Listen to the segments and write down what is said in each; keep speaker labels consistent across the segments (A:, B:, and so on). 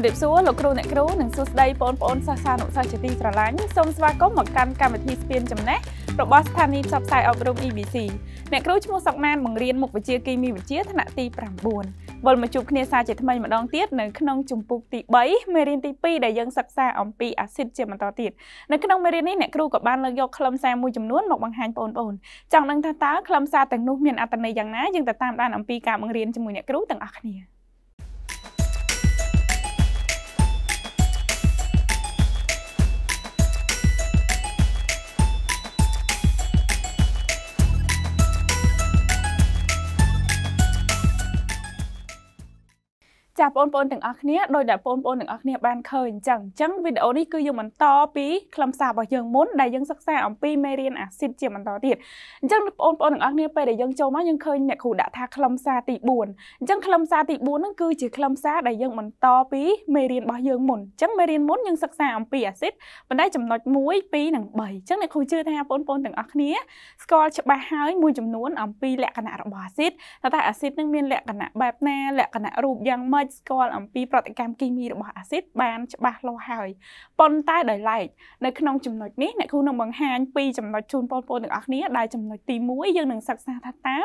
A: ម្រាបសួរលោកគ្រូអ្នកគ្រូនិងសួស្តីបងប្អូនសិស្សានុសិស្សជាទីស្រឡាញ់សូមស្វាគមន៍មកកាន់កម្មវិធីស្ពានចំណេះរបស់ស្ថានីយ៍ផ្សព្វផ្សាយអប់រំ EBC អ្នកគ្រូឈ្មោះសុកណានបង្រៀនមុខវិជ្ជាគីមីវិទ្យាថ្នាក់ទី9វិលមកជួបគ្នាសាជាថ្មីម្ដងទៀតនៅក្នុងជំពូកទី3មេរៀនទី2ដែលយើងសិក្សាអំពីអាស៊ីតជាបន្តទៀតនៅក្នុងមេរៀននេះអ្នកគ្រូក៏បានលើកយកខ្លឹមសារមួយចំនួនមកបង្ហាញបងប្អូនចង់ដឹង ថាតើខ្លឹមសារទាំងនោះមានអត្ថន័យយ៉ាងណាយើងទៅតាមដានអំពីការបង្រៀនជាមួយអ្នកគ្រូទាំងអស់គ្នាចាបងប្អូនទាំងអស់គ្នាដោយដែលបងប្អូនទាំងអស់គ្នាបានឃើញអញ្ចឹងអញ្ចឹងវីដេអូនេះគឺយើងបន្តពីខ្លឹមសាររបស់យើងមុនដែលយើងសិក្សាអំពីមេរៀនអាស៊ីតជាបន្តទៀតអញ្ចឹងបងប្អូនទាំងអស់គ្នាពេលដែលយើងចូលមកយើងឃើញអ្នកគ្រូដាក់ថាខ្លឹមសារទី4អញ្ចឹងខ្លឹមសារទី4ហ្នឹងគឺជាខ្លឹមសារដែលយើងបន្តពីមេរៀនរបស់យើងមុនអញ្ចឹងមេរៀនមុនយើងសិក្សាអំពីអាស៊ីតប៉ុន្តែចំណុច1 2និង3អញ្ចឹងអ្នកគ្រូជឿថាបងប្អូនទាំងអស់គ្នាស្គាល់ច្បាស់ហើយមួយចំនួនអំពីលក្ខណៈរបស់អាស៊ីតតើអាស៊ីតនឹងមានលក្ខណៈបែបណាលក្ខណៈរូបយ៉ាងម៉េចស្គាល់អំពីប្រតិកម្មគីមីរបស់អាស៊ីតបានច្បាស់លាស់ហើយប៉ុន្តែដោយឡែកនៅក្នុងចំណុចនេះអ្នកគ្រូនឹងបង្ហាញពីចំណុចជូនបងប្អូនទាំងអស់គ្នាដែលចំណុចទី1យើងនឹងសិក្សាថាតើ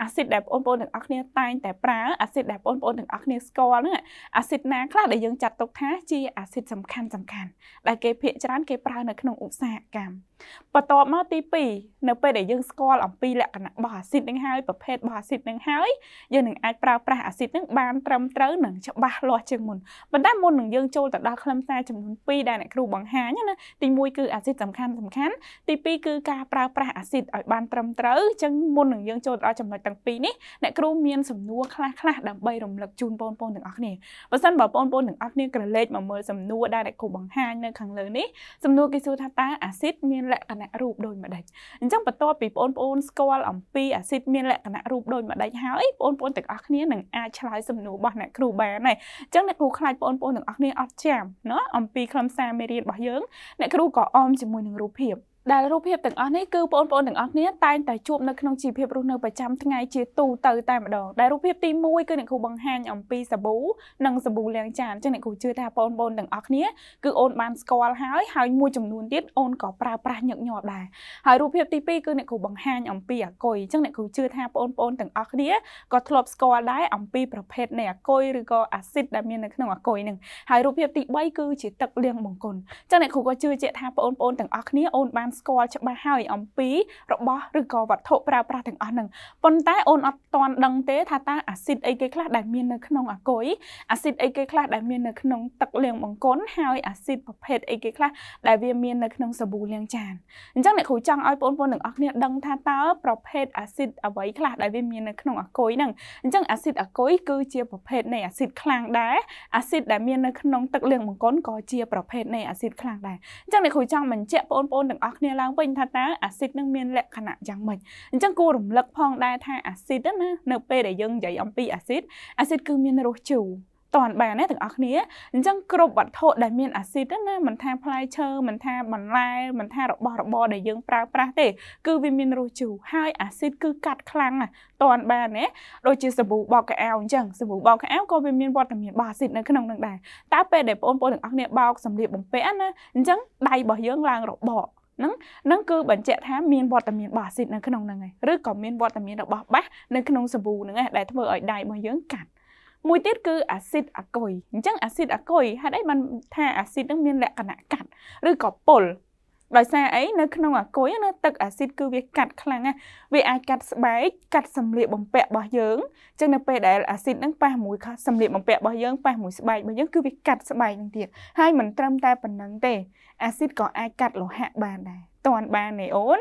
A: អាស៊ីតដែលបងប្អូនទាំងអស់គ្នាតែងតែប្រើអាស៊ីតដែលបងប្អូនទាំងអស់គ្នាស្គាល់ហ្នឹងអាស៊ីតណាខ្លះដែលយើងចាត់ទុកថាជាអាស៊ីតសំខាន់សំខាន់ដែលគេភាគច្រើនគេប្រើនៅក្នុងឧស្សាហកម្មបន្ទាប់មកទី2នៅពេលដែលយើងស្គាល់អំពីលក្ខណៈរបស់អាស៊ីតនឹងហើយប្រភេទរបស់អាស៊ីតនឹងហើយយើងនឹងអាចប្រើប្រាស់អាស៊ីតនឹងបានត្រឹមត្រូវនិងច្បាស់លាស់ជាងមុនប៉ុន្តែមុននឹងយើងចូលទៅដល់ខ្លឹមសារចំនួន2ដែលអ្នកគ្រូបង្ហាញណាទី1គឺអាស៊ីតសំខាន់សំខាន់ទី2គឺការប្រើប្រាស់អាស៊ីតឲ្យបានត្រឹមត្រូវអញ្ចឹងមុននឹងយើងចូលដល់ចំណុចទាំងពីរនេះអ្នកគ្រូមានសំណួរខ្លះខ្លះដើម្បីរំលឹកជូនបងប្អូនទាំងអស់គ្នាបើសិនបើបងប្អូនទាំងអស់គ្នាក្រឡេកមកមើលសំណួរដែលអ្នកគ្រូបង្ហាញនៅខាងលើនេះសំណួរគេសួរថាតើអាស៊ីតមានលក្ខណៈរូបដូចម្ដេចអញ្ចឹងបន្ទាប់ពីបងប្អូនស្គាល់អំពីអាស៊ីតមានលក្ខណៈរូបដូចម្ដេចហើយបងប្អូនទាំងអស់គ្នានឹងអាចឆ្លើយសំណួររបស់អ្នកគ្រូបានដែរអញ្ចឹងអ្នកគ្រូខ្លាចបងប្អូនទាំងអស់គ្នាអត់ចាំណាអំពីខ្លឹមសារមេរៀនរបស់យើងអ្នកគ្រូក៏អមជាមួយនឹងរូបភាពដែលរូបភាពទាំងអស់នេះគឺបងប្អូនទាំងអស់គ្នាតែងតែជួបនៅក្នុងជីវភាពរស់នៅប្រចាំថ្ងៃជាទូទៅតែម្ដងដែលរូបភាពទី1គឺអ្នកគ្រូបង្ហាញអំពីសាប៊ូនិងសាប៊ូលាងចានអញ្ចឹងអ្នកគ្រូជឿថាបងប្អូនទាំងអស់គ្នាគឺអូនបានស្គាល់ហើយហើយមួយចំនួនទៀតអូនក៏ប្រើប្រាស់ញឹកញាប់ដែរហើយរូបភាពទី2គឺអ្នកគ្រូបង្ហាញអំពីអាគុយអញ្ចឹងអ្នកគ្រូជឿថាបងប្អូនទាំងអស់គ្នាក៏ធ្លាប់ស្គាល់ដែរអំពីប្រភេទនៃអាគុយឬក៏អាស៊ីតដែលមាននៅក្នុងអាគុយនឹងហើយរូបភាពទី3គឺជាទឹកលាងបង្គន់អញ្ចឹងអ្នកគ្រូក៏ជឿជាក់ថាបងប្អូនទាំងអស់គ្នាអូនបានស្គាល់ច្បាស់ហើយអំពីរបស់ឬក៏វត្ថុប្រើប្រាស់ទាំងអស់ហ្នឹងប៉ុន្តែអូនអត់ទាន់ដឹងទេថាតើអាស៊ីតអីគេខ្លះដែលមាននៅក្នុងអាគុយអាស៊ីតអីគេខ្លះដែលមាននៅក្នុងទឹកលាងបង្គន់ហើយអាស៊ីតប្រភេទអីគេខ្លះដែលវាមាននៅក្នុងសាប៊ូលាងចានអញ្ចឹងអ្នកគ្រូចង់ឲ្យបងប្អូនទាំងអស់គ្នាដឹងថាតើប្រភេទអាស៊ីតអ្វីខ្លះដែលវាមាននៅក្នុងអាគុយហ្នឹងអញ្ចឹងអាស៊ីតអាគុយគឺជាប្រភេទនៃអាស៊ីតខ្លាំងដែរអាស៊ីតដែលមាននៅក្នុងទឹកលាងបង្គន់ក៏ជាប្រភេទនៃអាស៊ីតខ្លាំងដែរអញ្ចឹងអ្នកគ្រូចង់បញ្ជាក់បងប្អូនទាំងអស់គ្នាគ្នាឡើងវិញថាតើអាស៊ីតនឹងមានលក្ខណៈយ៉ាងម៉េចអញ្ចឹងគួររំលឹកផងដែរថាអាស៊ីតណានៅពេលដែលយើងនិយាយអំពីអាស៊ីតអាស៊ីតគឺមានរសជូរតាន់បានណាទាំងអស់គ្នាអញ្ចឹងគ្រប់វត្ថុដែលមានអាស៊ីតណាមិនថាផ្លែឈើមិនថាបន្លែមិនថារបស់របរដែលយើងប្រើប្រាស់ទេ គឺវាមានរសជូរហើយអាស៊ីតគឺកាត់ខ្លាំងណាតាន់បានណាដូចជាសាប៊ូបោកកៅអៅអញ្ចឹងសាប៊ូបោកកៅអៅក៏វាមានវត្តមានបោះអាស៊ីតនៅក្នុងនឹងដែរតែពេលដែលបងប្អូនទាំងអស់គ្នាបោកសម្លៀកបំពាក់ណាអញ្ចឹងដៃរបស់យើងឡើងរបកហ្នឹងហ្នឹងគឺបញ្ជាក់ថាមានវត្តមានរបស់អាស៊ីតនៅក្នុងហ្នឹងឯងឬក៏មានវត្តមានរបស់បាសនៅក្នុងសាប៊ូហ្នឹងឯងដែលធ្វើឲ្យដៃរបស់យើងកាត់មួយទៀតគឺអាស៊ីតអាគុយអញ្ចឹងអាស៊ីតអាគុយហេតុអីបានថាអាស៊ីតហ្នឹងមានលក្ខណៈកាត់ឬក៏ពុលដោយសារអីនៅក្នុងអាគុយណាទឹកអាស៊ីតគឺវាកាត់ខ្លាំងណាវាអាចកាត់ស្បែកកាត់សម្លៀកបំពាក់របស់យើងអញ្ចឹងនៅពេលដែលអាស៊ីតហ្នឹងប៉ះមួយសម្លៀកបំពាក់របស់យើងប៉ះមួយស្បែករបស់យើងគឺវាកាត់ស្បែកហ្នឹងទៀតហើយមិនត្រឹមតែប៉ុណ្្នឹងទេអាស៊ីតក៏អាចកាត់លោហៈបានដែរតាន់បានទេអូន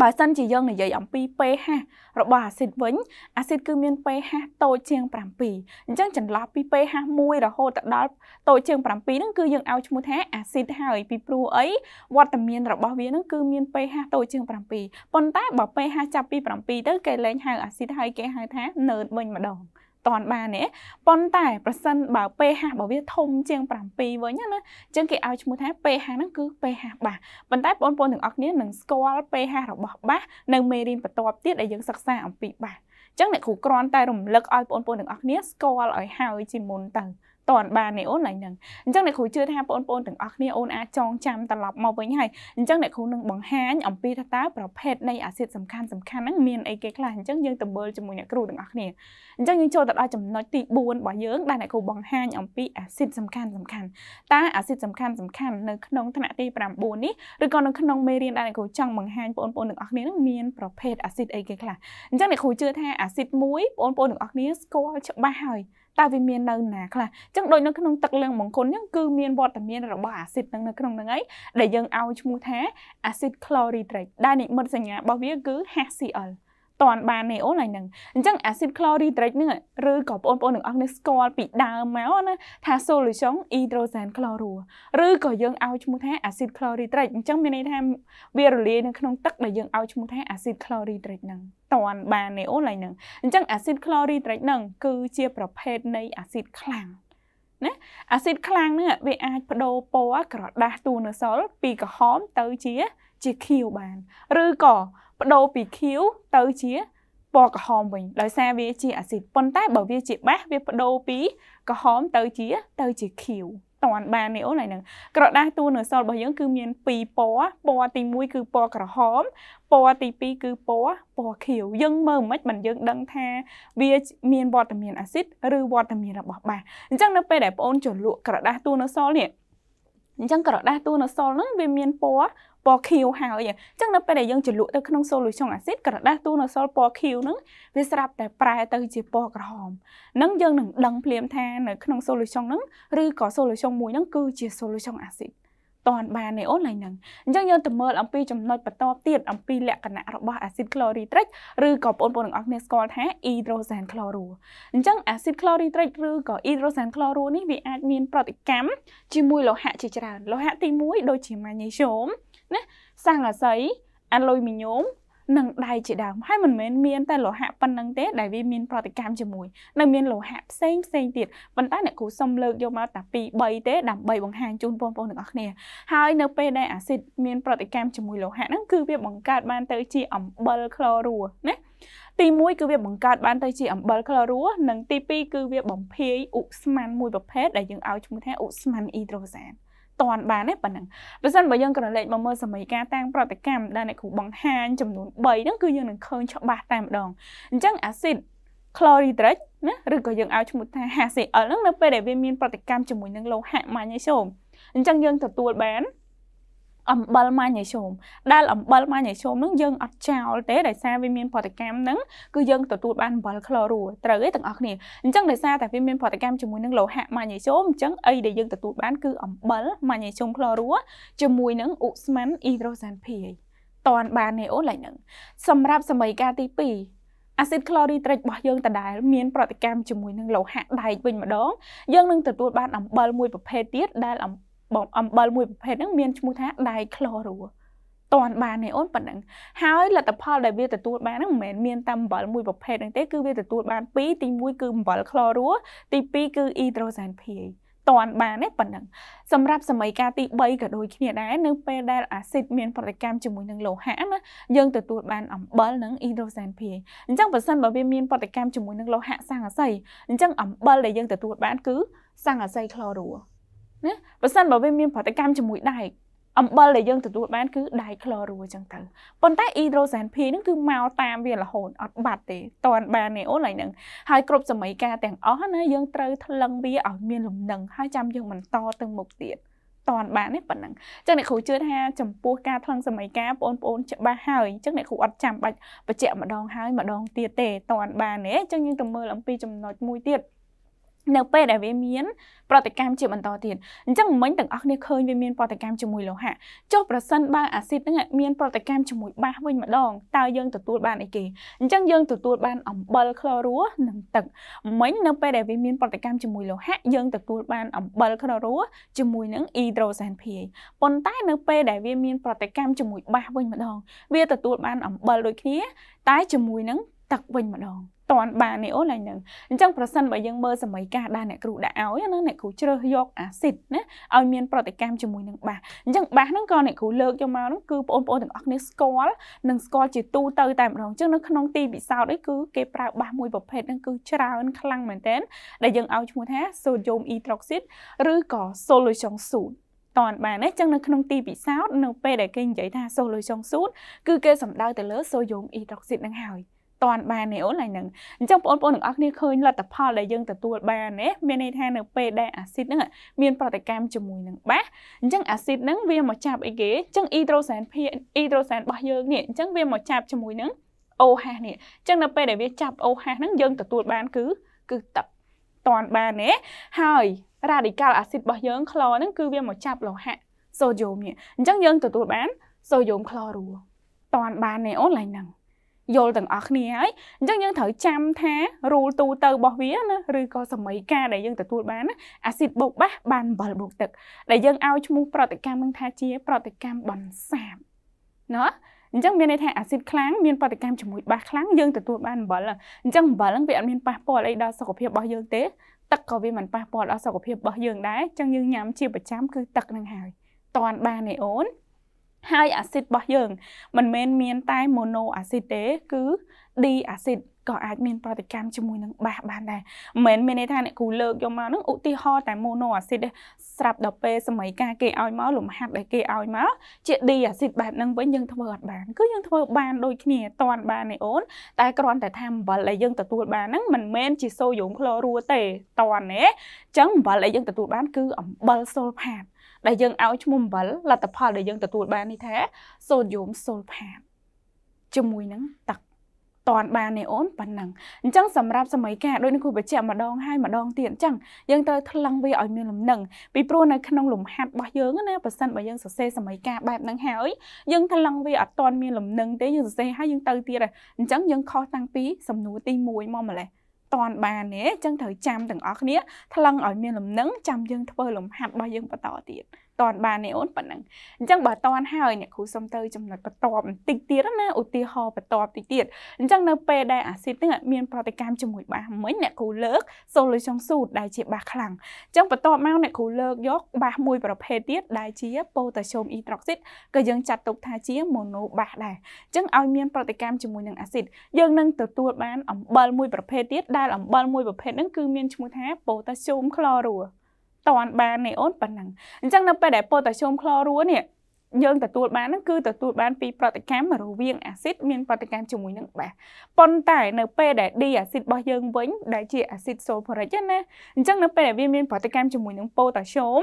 A: បើសិនជាយើងនិយាយអំពី pH របស់អាស៊ីតវិញអាស៊ីតគឺមាន pH តូចជាង7អញ្ចឹងចន្លោះពី pH 1រហូតដល់តូចជាង7ហ្នឹងគឺយើងឲ្យឈ្មោះថាអាស៊ីតហើយពីព្រោះអីវត្តមានរបស់វាហ្នឹងគឺមាន pH តូចជាង7ប៉ុន្តែបើ pH ចាប់ពី7ទៅគេលែងហៅអាស៊ីតហើយគេហៅថា nerd វិញម្ដងតាន់បានទេប៉ុន្តែ ប្រសិនបើ pH របស់វាធំជាង7វិញណាអញ្ចឹងគេឲ្យឈ្មោះថា pH ហ្នឹងគឺ pH បាសប៉ុន្តែបងប្អូនទាំងអស់គ្នានឹងស្គាល់ pH របស់បាសនៅមេរៀនបន្ទាប់ទៀតដែលយើងសិក្សាអំពីបាសអញ្ចឹងអ្នកគ្រូគ្រាន់តែរំលឹកឲ្យបងប្អូនទាំងអស់គ្នាស្គាល់ឲ្យហើយជាមុនទៅតន់បានទេអូនឡើយហ្នឹងអញ្ចឹងអ្នកគ្រូជឿថាបងប្អូនទាំងអស់គ្នាអូនអាចចងចាំត្រឡប់មកវិញហើយអញ្ចឹងអ្នកគ្រូនឹងបង្ហាញអំពីថាតើប្រភេទនៃអាស៊ីតសំខាន់សំខាន់ហ្នឹងមានអីគេខ្លះអញ្ចឹងយើងទៅមើលជាមួយអ្នកគ្រូទាំងអស់គ្នាអញ្ចឹងយើងចូលទៅដល់ចំណុចទី4របស់យើងដែលអ្នកគ្រូបង្ហាញអំពីអាស៊ីតសំខាន់សំខាន់តើអាស៊ីតសំខាន់សំខាន់នៅក្នុងថ្នាក់ទី9នេះឬក៏នៅក្នុងមេរៀនដែលអ្នកគ្រូចង់បង្ហាញបងប្អូនទាំងអស់គ្នានឹងមានប្រភេទអាស៊ីតអីគេខ្លះអញ្ចឹងអ្នកគ្រូជឿថាអាស៊ីតមួយបងប្អូនទាំងអស់គ្នាស្គាល់ច្បាស់ហើយតើវាមាននៅណាខ្លះអញ្ចឹងដូចនៅក្នុងទឹកលៀងមង្គលអញ្ចឹងគឺមានវត្តមានរបស់អាស៊ីតនឹងនៅក្នុងហ្នឹងហើយដែលយើងឲ្យឈ្មោះថាអាស៊ីត chlorhydric ដែលនិមិត្តសញ្ញារបស់វាគឺ HCl តាន់បានទេអូនឡើយហ្នឹងអញ្ចឹងអាស៊ីត chlorhydric ហ្នឹងឬក៏បងប្អូនទាំងអស់គ្នាស្គាល់ពីដើមមកណាថា solution hydrogen chlorure ឬក៏យើងឲ្យឈ្មោះថាអាស៊ីត chlorhydric អញ្ចឹងមានន័យថាវារលាយនៅក្នុងទឹកដែលយើងឲ្យឈ្មោះថាអាស៊ីត chlorhydric ហ្នឹងតាន់បានទេអូនឡើយហ្នឹងអញ្ចឹងអាស៊ីត chlorhydric ហ្នឹងគឺជាប្រភេទនៃអាស៊ីតខ្លាំងណាអាស៊ីតខ្លាំងហ្នឹងវាអាចបដូរពណ៌ក្រដាស់ទូនសល់ពីក្រហមទៅជាជាខៀវបាន ឬក៏បដូរពីខៀវទៅជាពណ៌ក្រហមវិញដោយសារវាជាអាស៊ីតប៉ុន្តែបើវាជាបាសវាបដូរពីក្រហមទៅជា ទៅជាខៀវតាន់បាននេះអូនហើយនឹងក្រដាសតួនអសលរបស់យើង គឺមាន2ពណ៌ពណ៌ទី1គឺពណ៌ក្រហមពណ៌ទី2គឺពណ៌ពណ៌ខៀវយើងមើលមិនមិនយើង ដឹង ថាវា មានវត្តមានអាស៊ីតឬវត្តមានរបស់បាសអញ្ចឹងនៅពេលដែលបងអូនចលក់ក្រដាសតួនអសលនេះអញ្ចឹងក្រដាសតួនអសលហ្នឹងវាមានពណ៌ពណ៌ខៀវហើយអញ្ចឹងនៅពេលដែលយើងជ្រលក់ទៅក្នុង solution acid ក្រដាសទូនៅសល់ពណ៌ខៀវហ្នឹងវាស្រាប់តែប្រែទៅជាពណ៌ក្រហមហ្នឹងយើងនឹងដឹងភ្លាមថានៅក្នុង solution ហ្នឹងឬក៏ solution មួយហ្នឹងគឺជា solution acid តនបានឯអូនឡើយហ្នឹងអញ្ចឹងយើងទៅមើលអំពីចំណុចបន្តទៀតអំពីលក្ខណៈរបស់អាស៊ីត chloritric ឬក៏បងប្អូនទាំងអស់គ្នាស្គាល់ថា hydrogen chlorure អញ្ចឹងអាស៊ីត chloritric ឬក៏ hydrogen chlorure នេះវាអាចមានប្រតិកម្មជាមួយលោហៈជាច្រើនលោហៈទី1ដូចជា magnesium ណាសង្កសីអាលុយមីញ៉ូមនិងដៃជាដើមហើយមិនមែនមានតែលោហៈប៉ុណ្្នឹងទេដែលវាមានប្រតិកម្មជាមួយ នៅមានលោហៈផ្សេងផ្សេងទៀតប៉ុន្តែអ្នកគ្រូសុំលើកយកមកតា2 3ទេដើម្បីបង្ហាញជូនបងប្អូនទាំងអស់គ្នាហើយនៅពេលដែលអាស៊ីតមានប្រតិកម្មជាមួយលោហៈហ្នឹងគឺវាបង្កើតបានទៅជាអំបិលក្លរូណាទី1គឺវាបង្កើតបានទៅជាអំបិលក្លរូនិងទី2គឺវាបំភាយឧស្ម័នមួយប្រភេទដែលយើងឲ្យឈ្មោះថាឧស្ម័នអ៊ីដ្រូសាន។តាន់បានទេប៉ុណ្ណឹងបើសិនបើយើងក្រឡេកមកមើលសម័យកាលតាំងប្រតិកម្មដែលអ្នកគ្រូបង្ហាញចំនួន3ហ្នឹងគឺយើងនឹងឃើញច្បាស់តែម្ដងអញ្ចឹងអាស៊ីត chlorhydric ណាឬក៏យើងឲ្យឈ្មោះថា HCl ហ្នឹងនៅពេលដែលវាមានប្រតិកម្មជាមួយនឹងលោហៈម៉ាញ៉េស្យូមអញ្ចឹងយើងទទួលបានអំបិលម៉ាញ៉េស្យូម ដែលអំបិលម៉ាញ៉េស្យូមនឹងយើងអត់ចោលទេដោយសារវាមានប្រតិកម្មនឹងគឺយើងទទួលបានអំបិលក្លូរូត្រូវទេទាំងអស់គ្នាអញ្ចឹងដោយសារតែវាមានប្រតិកម្មជាមួយនឹងលោហៈម៉ាញ៉េស្យូមអញ្ចឹងអីដែលយើងទទួលបានគឺអំបិលម៉ាញ៉េស្យូមក្លូរូជាមួយនឹងអ៊ូស្មាន់អ៊ីដ្រូសានភីតនបានទេអូនឡើយនឹងសម្រាប់សម័យកាលទី2អាស៊ីតក្លរីត្រិចរបស់យើងដដែលមាន ប្រតិកម្មជាមួយនឹងលោហៈដែកវិញម្ដងយើងនឹងទទួលបានអំបិលមួយប្រភេទទៀតដែលអំបងអំបិលមួយប្រភេទហ្នឹងមានឈ្មោះថាដៃក្លរូតន់បានទេអូនប៉ុណ្ណឹងហើយលទ្ធផលដែលវាទទួលបានហ្នឹងមិនមែនមានតែអំបិលមួយប្រភេទហ្នឹងទេគឺវាទទួលបានពីរទី1គឺអំបិលក្លរូទី2គឺអ៊ីដ្រូសែនភាយន់បានទេប៉ុណ្ណឹងសម្រាប់សម័យកាលទី3ក៏ដូចគ្នាដែរនៅពេលដែលអាស៊ីតមានប្រតិកម្មជាមួយនឹងលោហៈណាយើងទទួលបានអំបិលនិងអ៊ីដ្រូសែនភាយអញ្ចឹងបើសិនបើវាមានប្រតិកម្មជាមួយនឹងលោហៈសង្កសីអញ្ចឹងអំបិលដែលយើងទទួលបានគឺសង្កសីក្លរូណាបើសិនបើវាមានប្រតិកម្មជាមួយដែកអំបិលដែលយើងទទួលបានគឺដៃក្លរួចឹងទៅប៉ុន្តែអ៊ីដ្រូសែនភីហ្នឹងគឺមកតាមវារហូតអត់បាត់ទេតនបានទេអូនឡើយហ្នឹងហើយគ្រប់សម័យកាលទាំងអស់ណាយើងត្រូវថ្លឹងវាឲ្យមានលំនឹងហើយចាំយើងបន្តទៅមុខទៀតតនបានទេប៉ុណ្ណឹងអញ្ចឹងអ្នកគ្រូជឿថាចំពោះការថ្លឹងសម័យកាលបងប្អូនច្បាស់ហើយអញ្ចឹងអ្នកគ្រូអត់ចាំបាច់បញ្ជាក់ម្ដងហើយម្ដងទៀតទេតនបានទេអញ្ចឹងយើងទៅមើលអំពីចំណុចមួយទៀតនៅពេលដែលវាមានប្រតិកម្មជាបន្តទៀតអញ្ចឹងមិញទាំងអស់គ្នាឃើញវាមានប្រតិកម្មជាមួយលោហៈចុះប្រសិនបើអាស៊ីតហ្នឹងមានប្រតិកម្មជាមួយបាសវិញម្ដងតើយើងទទួលបានអីគេអញ្ចឹងយើងទទួលបានអំបិលក្លរូនិងទឹកមិញនៅពេលដែលវាមានប្រតិកម្មជាមួយលោហៈយើងទទួលបានអំបិលក្លរូជាមួយនឹងអ៊ីដ្រូសែនភាយប៉ុន្តែនៅពេលដែលវាមានប្រតិកម្មជាមួយបាសវិញម្ដងវាទទួលបានអំបិលដូចគ្នាតែជាមួយនឹងទឹកវិញម្ដងតាន់បាននេះអូឡើយនឹងអញ្ចឹងប្រសិនបើយើងមើលសម័យកាលដែលអ្នកគ្រូដាក់ឲ្យណាអ្នកគ្រូជ្រើសយកអាស៊ីតណាឲ្យមានប្រតិកម្មជាមួយនឹងបាសអញ្ចឹងបាសហ្នឹងក៏អ្នកគ្រូលើកយកមកហ្នឹងគឺបងប្អូនទាំងអស់គ្នាស្គាល់និងស្គាល់ជាទូទៅតែម្ដងអញ្ចឹងនៅក្នុងទីពិសោធន៍អីគឺគេប្រើបាសមួយប្រភេទហ្នឹងគឺច្រើនខ្លាំងមែនទែនដែលយើងឲ្យឈ្មោះថា sodium hydroxide ឬក៏ solution sud តាន់បានណាចឹងនៅក្នុងទីពិសោធន៍នៅពេលដែលគេនិយាយថាសូលុយចុងស៊ូតគឺគេសំដៅទៅលើសូយូមអ៊ីដុកស៊ីតនឹងហើយតាន់បានទេអូនឡើយហ្នឹងអញ្ចឹងបងប្អូនទាំងអស់គ្នាឃើញលទ្ធផលដែលយើងទទួលបានណាមានន័យថានៅពេលដែលអាស៊ីតហ្នឹងមានប្រតិកម្មជាមួយនឹងបាសអញ្ចឹងអាស៊ីតហ្នឹងវាមកចាប់អីគេអញ្ចឹងអ៊ីដ្រូសានភីអ៊ីដ្រូសានរបស់យើងនេះអញ្ចឹងវាមកចាប់ជាមួយនឹងអូហាសនេះអញ្ចឹងនៅពេលដែលវាចាប់អូហាសហ្នឹងយើងទទួលបានគឺគឺទឹកតាន់បានទេហើយរ៉ាឌីកាល់អាស៊ីតរបស់យើងខ្លោហ្នឹងគឺវាមកចាប់លោហៈសូដ្យូមនេះអញ្ចឹងយើងទទួលបានសូដ្យូមខ្លោរួតាន់បានទេអូនឡើយហ្នឹងយល់ទាំងអស់គ្នាហើយអញ្ចឹងយើងត្រូវចាំថា rule ទូទៅរបស់វាណាឬក៏សមីការដែលយើងទទួលបានណាអាស៊ីតបូកបាសបានអំបិលបូកទឹកដែលយើងឲ្យឈ្មោះប្រតិកម្មនឹងថាជា ប្រតិកម្មបន្សាបណោះអញ្ចឹងមានន័យថាអាស៊ីតខ្លាំងមានប្រតិកម្មជាមួយបាសខ្លាំងយើងទទួលបានអំបិលអញ្ចឹងអំបិលហ្នឹងវាអត់មានប៉ះពាល់អីដល់សុខភាពរបស់យើងទេទឹកក៏វាមិនប៉ះពាល់ដល់សុខភាពរបស់យើងដែរអញ្ចឹងយើងញ៉ាំជាប្រចាំគឺទឹកហ្នឹងហើយតាន់បានឯអូនហើយអាស៊ីតរបស់យើងមិនមែនមានតែ mono អាស៊ីតទេគឺ D អាស៊ីតក៏អាចមានប្រតិកម្មជាមួយនឹងបាសបានដែរមិនមែនមានន័យថាអ្នកគ្រូលើកយកមកហ្នឹងឧទាហរណ៍តែ mono អាស៊ីតស្រាប់ដល់ពេលសម័យកាគេឲ្យមកលំហាត់ដែលគេឲ្យមកជា D អាស៊ីតបែបហ្នឹងវិញយើងធ្វើអត់បានគឺយើងធ្វើបានដូចគ្នាតាន់បានឯអូន តែគ្រាន់តែថាអំបិលដែលយើងទទួលបានហ្នឹងមិនមែនជាសូយូមក្លរូទេតាន់ទេអញ្ចឹងអំបិលដែលយើងទទួលបានគឺអំបិលសូលផាត់ដែលយើងឲ្យឈ្មោះអំបិលលទ្ធផលដែលយើងទទួលបាននេះថា សូដ្យូមសូលផាតជាមួយនឹងទឹកតាន់បានទេអូនប៉ុណ្ណឹងអញ្ចឹងសម្រាប់សម័យកាលដូចនេះគូបញ្ជាក់ម្ដងហើយម្ដងទៀតអញ្ចឹងយើងត្រូវថ្លឹងវាឲ្យមានលំនឹងពីព្រោះនៅក្នុងលំហាត់របស់យើងណាប៉ះសិនបើយើងសរសេរសម័យកាលបែបហ្នឹងហើយយើងថ្លឹងវាអត់តាន់មានលំនឹងទេយើងសរសេរហើយយើងទៅទៀតអញ្ចឹងយើងខុសតាំងពីសំណួរទី1មកម្លេះតាន់បានទេអញ្ចឹងត្រូវចាំទាំងអស់គ្នាថ្លឹងឲ្យមានលំនឹងចាំយើងធ្វើលំហាត់របស់យើងបន្តទៀត។តន់បានទេអូនប៉ុណ្ណឹងអញ្ចឹងបើតន់ហើយអ្នកគ្រូសុំទៅចំណុចបន្ទាប់បន្តិចទៀតណាឧទាហរណ៍បន្ទាប់តិចទៀតអញ្ចឹងនៅពេលដែលអាស៊ីតហ្នឹងមានប្រតិកម្មជាមួយបាសមិញអ្នកគ្រូលើកសូលុយចុងស៊ូតដែលជាបាសខ្លាំងអញ្ចឹងបន្ទាប់មកអ្នកគ្រូលើកយកបាសមួយប្រភេទទៀតដែលជាប៉ូតាស្យូមអ៊ីត្រុកស៊ីតក៏យើងចាត់ទុកថាជាម៉ូណូបាសដែរអញ្ចឹងឲ្យមានប្រតិកម្មជាមួយនឹងអាស៊ីតយើងនឹងទទួលបានអំបិលមួយប្រភេទទៀតដែលអំបិលមួយប្រភេទហ្នឹងគឺមានឈ្មោះថាប៉ូតាស្យូមក្លរូតន់បានទេអូនប៉ុណ្ណឹងអញ្ចឹងនៅពេលដែលប៉ូតាស្យូមក្លរួនេះយើងទទួលបានហ្នឹងគឺទទួលបានពីប្រតិកម្មរវាងអាស៊ីតមានប្រតិកម្មជាមួយនឹងបាសប៉ុន្តែនៅពេលដែលឌីអាស៊ីតរបស់យើងវិញដែលជាអាស៊ីតសូលហ្វូរិកណាអញ្ចឹងនៅពេលដែលវាមានប្រតិកម្មជាមួយនឹងប៉ូតាស្យូម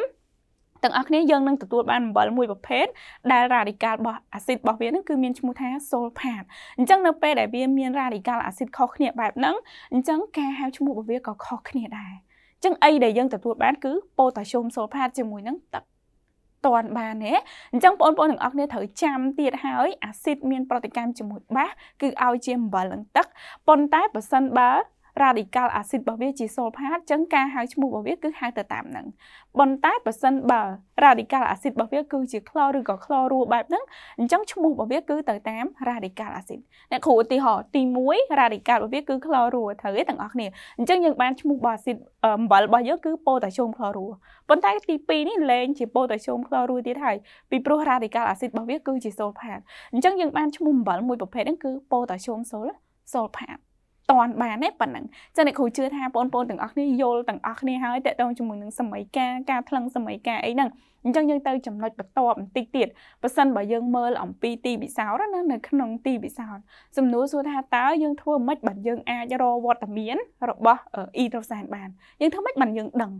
A: ទាំងអស់គ្នាយើងនឹងទទួលបានអំបិលមួយប្រភេទដែលរ៉ាឌីកាល់របស់អាស៊ីតរបស់វានឹងគឺមានឈ្មោះថា sulfat អញ្ចឹងនៅពេលដែលវាមានរ៉ាឌីកាល់អាស៊ីតខុសគ្នាបែបហ្នឹងអញ្ចឹងការហៅឈ្មោះរបស់វាក៏ខុសគ្នាដែរចឹងអីដែលយើងទទួលបានគឺប៉ូតាស្យូមសូលផាត ជាមួយនឹងទឹកតន់បានទេអញ្ចឹងបងប្អូនទាំងអស់គ្នាត្រូវចាំទៀតហើយ អាស៊ីតមានប្រតិកម្មជាមួយបាសគឺឲ្យជាអំបិលនឹងទឹកប៉ុន្តែបើសិនបើរ៉ាឌីកាល់អាស៊ីតរបស់វាជាសូលផាតអញ្ចឹងការហៅឈ្មោះរបស់វាគឺហៅទៅតាមហ្នឹងប៉ុន្តែបើសិនបើរ៉ាឌីកាល់អាស៊ីតរបស់វាគឺជាក្លរឬក៏ក្លរួបែបហ្នឹងអញ្ចឹងឈ្មោះរបស់វាគឺទៅតាមរ៉ាឌីកាល់អាស៊ីតអ្នកគ្រូឧទាហរណ៍ទី1រ៉ាឌីកាល់របស់វាគឺក្លរួត្រូវទេទាំងអស់គ្នាអញ្ចឹងយើងបានឈ្មោះរបស់អាស៊ីតអំបិលរបស់យើងគឺប៉ូតាស្យូមក្លរួប៉ុន្តែទី2នេះលែងជាប៉ូតាស្យូមក្លរួទៀតហើយពីព្រោះរ៉ាឌីកាល់អាស៊ីតរបស់វាគឺជាសូលផាតអញ្ចឹងយើងបានឈ្មោះអំបិលមួយប្រភេទហ្នឹងគឺប៉ូតាស្យូមសូលសូលផាតតន់បានទេប៉ុណ្ណឹងចឹងអ្នកគ្រូជឿថាបងប្អូនទាំងអស់គ្នាយល់ទាំងអស់គ្នាហើយតកតងជាមួយនឹងសម័យកាលការថ្លឹងសម័យកាលអីហ្នឹងអញ្ចឹងយើងទៅចំណុចបន្ទាប់បន្តិចទៀតបើសិនបើយើងមើលអំពីទីពិសោធន៍ណានៅក្នុងទីពិសោធន៍សំណួរសួរថាតើយើងធ្វើម៉េចបានយើងអាចរកវត្តមានរបស់អ៊ីដ្រូសានបានយើងធ្វើម៉េចបានយើងដឹង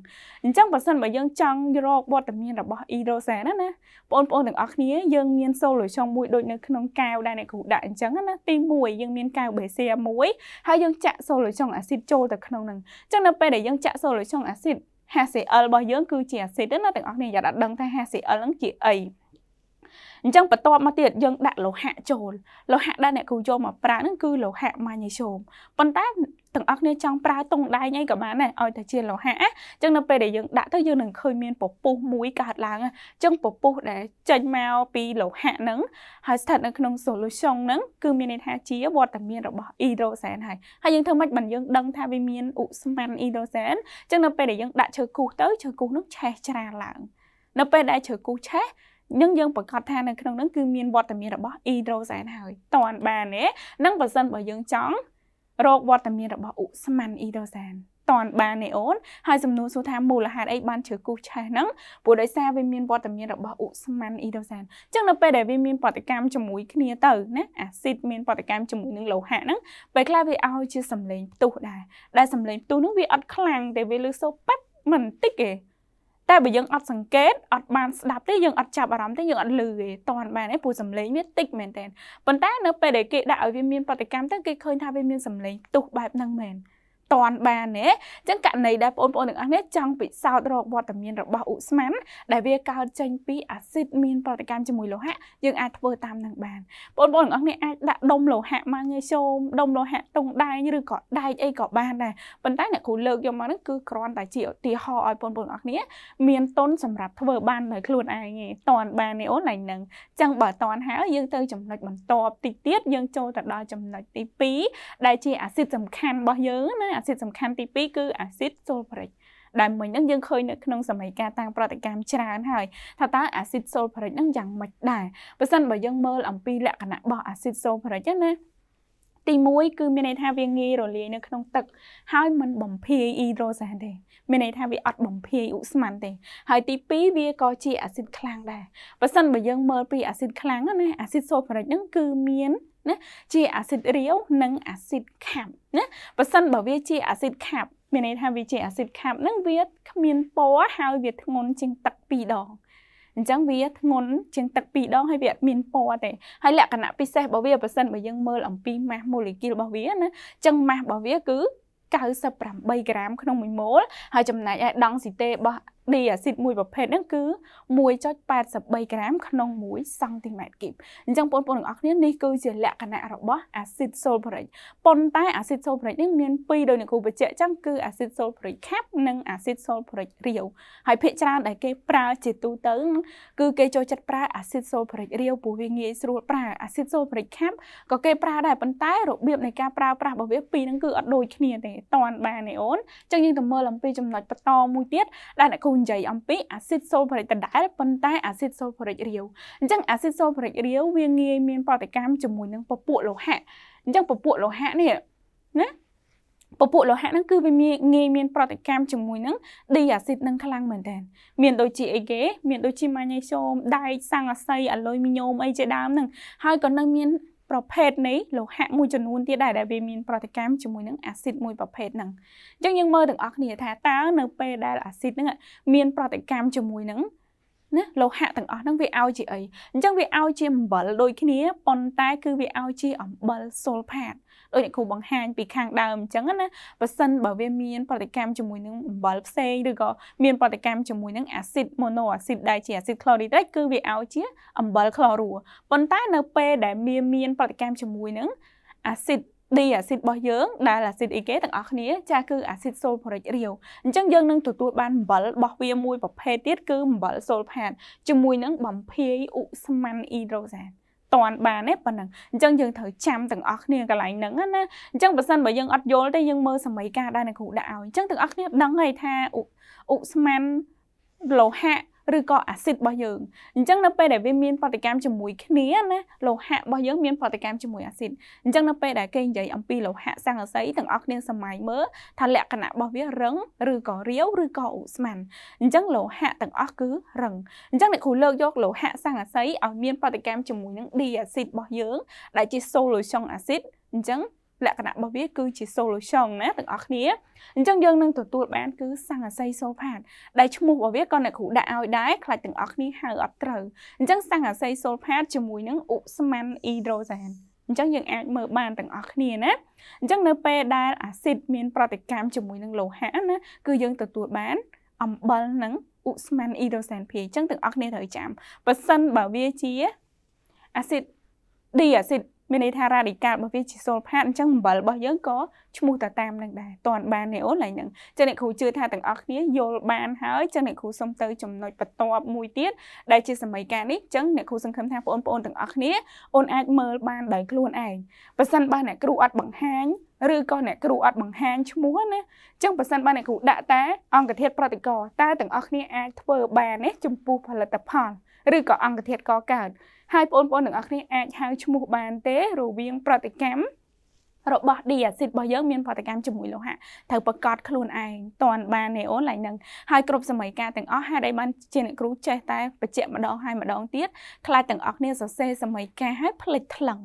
A: អញ្ចឹងបើសិនបើយើងចង់រកវត្តមានរបស់អ៊ីដ្រូសានណាណាបងប្អូនទាំងអស់គ្នាយើងមាន solution មួយដូចនៅក្នុងកែវដែលអ្នកគ្រូដាក់អញ្ចឹងណាទី1យើងមានកែវ Basia មួយហើយយើងចាក់ solution អាស៊ីតចូលទៅក្នុងនឹងអញ្ចឹងនៅពេលដែលយើងចាក់ solution អាស៊ីត 50L របស់យើងគឺជាអាស៊ីតណាទាំងអស់គ្នាយើងអាចដឹងថា 50L ហ្នឹងជាអីអញ្ចឹងបន្ទាប់មកទៀតយើងដាក់លោហៈចូលលោហៈដែលអ្នកគ្រូយកមកប្រើហ្នឹងគឺលោហៈម៉ាញ៉េស្យូមប៉ុន្តែទាំងអស់គ្នាចង់ប្រើតុងដែងអីក៏បានដែរឲ្យតែជាលោហៈអញ្ចឹងនៅពេលដែលយើងដាក់ទៅយើងនឹងឃើញមានពពុះមួយកើតឡើងអញ្ចឹងពពុះដែលចេញមកពីលោហៈហ្នឹងហើយស្ថិតនៅក្នុង solution ហ្នឹងគឺមានន័យថាជាវត្តមានរបស់ hydrogen ហើយហើយយើងធ្វើម៉េចបានយើងដឹងថាវាមានឧស្ម័ន hydrogen អញ្ចឹងនៅពេលដែលយើងដាក់ឈើគូសទៅឈើគូសហ្នឹងឆេះច្រាលឡើងនៅពេលដែលជ្រើគូឆេះនឹងយើងប្រកាសថានៅក្នុងហ្នឹងគឺមានវត្តមានរបស់ hydrogen ហើយតន់បានទេនឹងបើសិនបើយើងចង់រកវត្តមានរបស់ឧស្ម័នអ៊ីដូសានតនបានទេអូនហើយសំណួរសួរថាមូលហេតុអីបានជ្រើសគូសឆេះហ្នឹងព្រោះដោយសារវាមានវត្តមានរបស់ឧស្ម័នអ៊ីដូសានអញ្ចឹងនៅពេលដែលវាមានបដកម្មជាមួយគ្នាទៅណាអាស៊ីតមានបដកម្មជាមួយនឹងលោហៈហ្នឹងពេលខ្លះវាឲ្យជាសម្លេងផ្ទុះដែរដែលសម្លេងផ្ទុះហ្នឹងវាអត់ខ្លាំងតែវាលឺសូប៉ាត់មិនតិចទេតែបើយើងអត់សង្កេតអត់បានស្ដាប់ទេយើងអត់ចាប់អារម្មណ៍ទេយើងអត់លឺទេតាន់បានទេព្រោះសំឡេងវាតិចមែនតើប៉ុន្តែនៅពេលដែលគេដាក់ឲ្យវាមានបដកម្មទៅគេឃើញថាវាមានសំឡេងផ្ទុះបែបហ្នឹងមែនតាន់បានទេអញ្ចឹងករណីដែលបងប្អូនទាំងអស់នេះចង់ពិសោធន៍រកវត្តមានរបស់ឧស្ម័នដែលវាកើតចេញពីអាស៊ីតមានប្រតិកម្មជាមួយលោហៈយើងអាចធ្វើតាមនឹងបានបងប្អូនទាំងអស់នេះអាចដាក់ដុំលោហៈមកងាយសូមដុំលោហៈតុងដែងឬក៏ដែកអីក៏បានដែរប៉ុន្តែអ្នកគ្រូលើកយកមកហ្នឹងគឺគ្រាន់តែជាឧទាហរណ៍ឲ្យបងប្អូនទាំងអស់គ្នា មានទុនសម្រាប់ធ្វើបានដោយខ្លួនឯងទេតាន់បានទេអូនណៃនឹងអញ្ចឹងបើតាន់ហើយយើងទៅចំណុចបន្ទាប់តិចទៀតយើងចូលទៅដល់ចំណុចទី2ដែលជាអាស៊ីតសំខាន់របស់យើងណាអាស៊ីតសំខាន់ទី2គឺអាស៊ីតសូលហ្វ្រិកដែលមិញហ្នឹងយើងឃើញនៅក្នុងសម័យកាលតាំងប្រតិកម្មច្រើនហើយថាតើអាស៊ីតសូលហ្វ្រិកហ្នឹងយ៉ាងម៉េចដែរបើសិនបើយើងមើលអំពីលក្ខណៈរបស់អាស៊ីតសូលហ្វ្រិកណាទី1គឺមានន័យថាវាងាយរលាយនៅ ក្នុង ទឹក ហើយมันបំភាយអ៊ីដ្រូសានទេមានន័យថាវាអត់បំភាយឧស្ម័នទេ ហើយទី2វាក៏ជាអាស៊ីតខ្លាំងដែរបើសិនបើយើងមើលពីអាស៊ីតខ្លាំងណាអាស៊ីតសូលហ្វ្រិកហ្នឹងគឺមានណាជាអាស៊ីតរាវនិងអាស៊ីតខាប់ណាបើសិនបើវាជាអាស៊ីតខាប់មានន័យថាវាជាអាស៊ីតខាប់ហ្នឹងវាគ្មានពណ៌ហើយវា ធ្ងន់ជាងទឹក2ដងអញ្ចឹងវាធ្ងន់ជាងទឹក2ដងហើយវាអត់មានពណ៌ទេហើយលក្ខណៈពិសេសរបស់វាប៉ះសិនបើយើងមើលអំពីម៉ាស់មូលេគុលរបស់វាណាអញ្ចឹងម៉ាស់របស់វាគឺ98ក្រាមក្នុង1ម៉ូលហើយចំណែកឯដង់ស៊ីតេរបស់ D អាស៊ីតមួយប្រភេទហ្នឹងគឺ1.83ក្រាមក្នុង1សង់ទីម៉ែត្រគីបអញ្ចឹងបងប្អូនទាំងអស់គ្នានេះគឺជាលក្ខណៈរបស់អាស៊ីតសូលភរិចប៉ុន្តែអាស៊ីតសូលភរិចនេះមានពីរដោយអ្នកគ្រូបញ្ជាក់អញ្ចឹងគឺអាស៊ីតសូលភរិចខាប់និងអាស៊ីតសូលភរិចរាវហើយភាគច្រើនដែលគេប្រើជាទូទៅគឺគេចូលចិត្តប្រើអាស៊ីតសូលភរិចរាវព្រោះវាងាយស្រួលប្រើអាស៊ីតសូលភរិចខាប់ក៏គេប្រើដែរប៉ុន្តែរបៀបនៃការប្រើប្រាស់របស់វាពីរហ្នឹងគឺអត់ដូចគ្នាទេតន់បានទេអូនអញ្ចឹងយើងទៅមើលអំពីចំណុចបន្តមួយទៀតដែលអ្នកគ្រូនិយាយអំពីអាស៊ីតសូលូរិកដដែលប៉ុន្តែអាស៊ីតសូលូរិករាវអញ្ចឹងអាស៊ីតសូលូរិករាវវាងាយមាន ប្រតិកម្មជាមួយនឹងពពួកលោហៈអញ្ចឹងពពួកលោហៈនេះណាពពួកលោហៈហ្នឹងគឺវាមានងាយមានប្រតិកម្មជាមួយនឹងឌីអាស៊ីតនឹងខ្លាំងមែនតើមានដូចជាអីគេមានដូចជាម៉ាញ៉េស្យូមដែកសង្កសីអាលុយមីញ៉ូមអីជាដើមហ្នឹងហើយក៏នៅមានប្រភេទនៃលោហៈមួយចំនួនទៀតដែរដែលវាមានប្រតិកម្មជាមួយនឹងអាស៊ីតមួយប្រភេទហ្នឹងអញ្ចឹងយើងមើលទាំងអស់គ្នាថាតើនៅពេលដែលអាស៊ីតហ្នឹងមានប្រតិកម្មជាមួយនឹងណាលោហៈទាំងអស់ហ្នឹងវាឲ្យជាអីអញ្ចឹងវាឲ្យជាអំបិលដូចគ្នាប៉ុន្តែគឺវាឲ្យជាអំបិលសូលផាតដូចអ្នកគ្រូបង្ហាញពីខាងដើមអញ្ចឹងណាបើសិនបើវាមានប្រតិកម្មជាមួយនឹងអំបិលផ្សេងឬក៏មានប្រតិកម្មជាមួយនឹងអាស៊ីត mono អាស៊ីតដែលជាអាស៊ីត chlorhydric គឺវាឲ្យជាអំបិល chlorua ប៉ុន្តែនៅពេលដែលមានមានប្រតិកម្មជាមួយនឹងអាស៊ីតឌីអាស៊ីតរបស់យើងដែលអាស៊ីតអីគេទាំងអស់គ្នា ចាគឺអាស៊ីតសូលផូរិករាវអញ្ចឹងយើងនឹងទទួលបានអំបិលរបស់វាមួយប្រភេទទៀតគឺអំបិលសូលផាតជាមួយនឹងបំភាយឧស្ម័នអ៊ីដ្រូសានតាន់បានទេប៉ុណ្ណឹងអញ្ចឹងយើងត្រូវចាំទាំងអស់គ្នាកន្លែងហ្នឹងណាអញ្ចឹងបើសិនបើយើងអត់យល់ទេយើងមើលសម័យកាលដែលអ្នកគ្រូដាក់ឲ្យអញ្ចឹងទាំងអស់គ្នាដឹងហើយថាឧស្ម័នលោហៈឬក៏អាស៊ីតរបស់យើងអញ្ចឹងនៅពេលដែលវាមានប្រតិកម្មជាមួយគ្នាណាលោហៈរបស់យើងមានប្រតិកម្មជាមួយអាស៊ីតអញ្ចឹងនៅពេលដែលគេនិយាយអំពីលោហៈសង្កសីទាំងអស់គ្នាសម័យមើលថាលក្ខណៈរបស់វារឹងឬក៏រាវឬក៏ឧស្ម័នអញ្ចឹងលោហៈទាំងអស់គឺរឹងអញ្ចឹងអ្នកគ្រូលើកយកលោហៈសង្កសីឲ្យមានប្រតិកម្មជាមួយនឹង D អាស៊ីតរបស់យើងដែលជា solution acid អញ្ចឹងលក្ខណៈរបស់វាគឺជា solution ណាទាំងអស់គ្នាអញ្ចឹងយើងនឹងទទួលបានគឺសង្កសី sulfate ដែលឈ្មោះរបស់វាក៏អ្នកគ្រូដាក់ឲ្យដែរខ្លាចទាំងអស់គ្នាហៅអត់ត្រូវអញ្ចឹងសង្កសី sulfate ជាមួយនឹងអ៊ុស្ម័នអ៊ីដ្រូសែនអញ្ចឹងយើងអាចមើលបានទាំងអស់គ្នាណាអញ្ចឹងនៅពេលដែលអាស៊ីតមានប្រតិកម្មជាមួយនឹងលោហៈណាគឺយើងទទួលបានអំបិលនិងអ៊ុស្ម័នអ៊ីដ្រូសែនភីអញ្ចឹងទាំងអស់គ្នាត្រូវចាំបើសិនបើវាជាអាស៊ីតឌីអាស៊ីតមានន័យថារ៉ាឌីកាល់របស់វាជាសូលផាតអញ្ចឹងអំបិលរបស់យើងក៏ឈ្មោះទៅតាមនឹងដែរតាន់បានទេអូនឡើយហ្នឹងចឹងអ្នកគ្រូជឿថាទាំងអស់គ្នាយល់បានហើយចឹងអ្នកគ្រូសុំទៅចំណុចបន្ទាប់មួយទៀតដែលជាសម័យកាលនេះចឹងអ្នកគ្រូសង្ឃឹមថាបងប្អូនទាំងអស់គ្នាអូនអាចមើលបានដោយខ្លួនឯងបើសិនបើអ្នកគ្រូអត់បង្ហាញឬក៏អ្នកគ្រូអត់បង្ហាញឈ្មោះណាអញ្ចឹងបើសិនបើអ្នកគ្រូដាក់តាអង្គធាតុប្រតិកតើទាំងអស់គ្នាអាចធ្វើបានទេចំពោះផលិតផលឬក៏អង្គធាតុកកើតហើយបងប្អូនទាំងអស់គ្នាអាចហៅឈ្មោះបានទេ រវាង ប្រតិកម្មរបស់ D acid របស់យើងមានប្រតិកម្មជាមួយលោហៈត្រូវប្រកាសខ្លួនឯងតនបានទេអូនឡើយនឹងហើយគ្រប់សម័យកាលទាំងអស់ហេតុអីបានជាអ្នកគ្រូចេះតែបច្ចៈម្ដងហើយម្ដងទៀតខ្លាចទាំងអស់គ្នាសរសេរសម័យកាលហើយផ្លិចថ្លឹង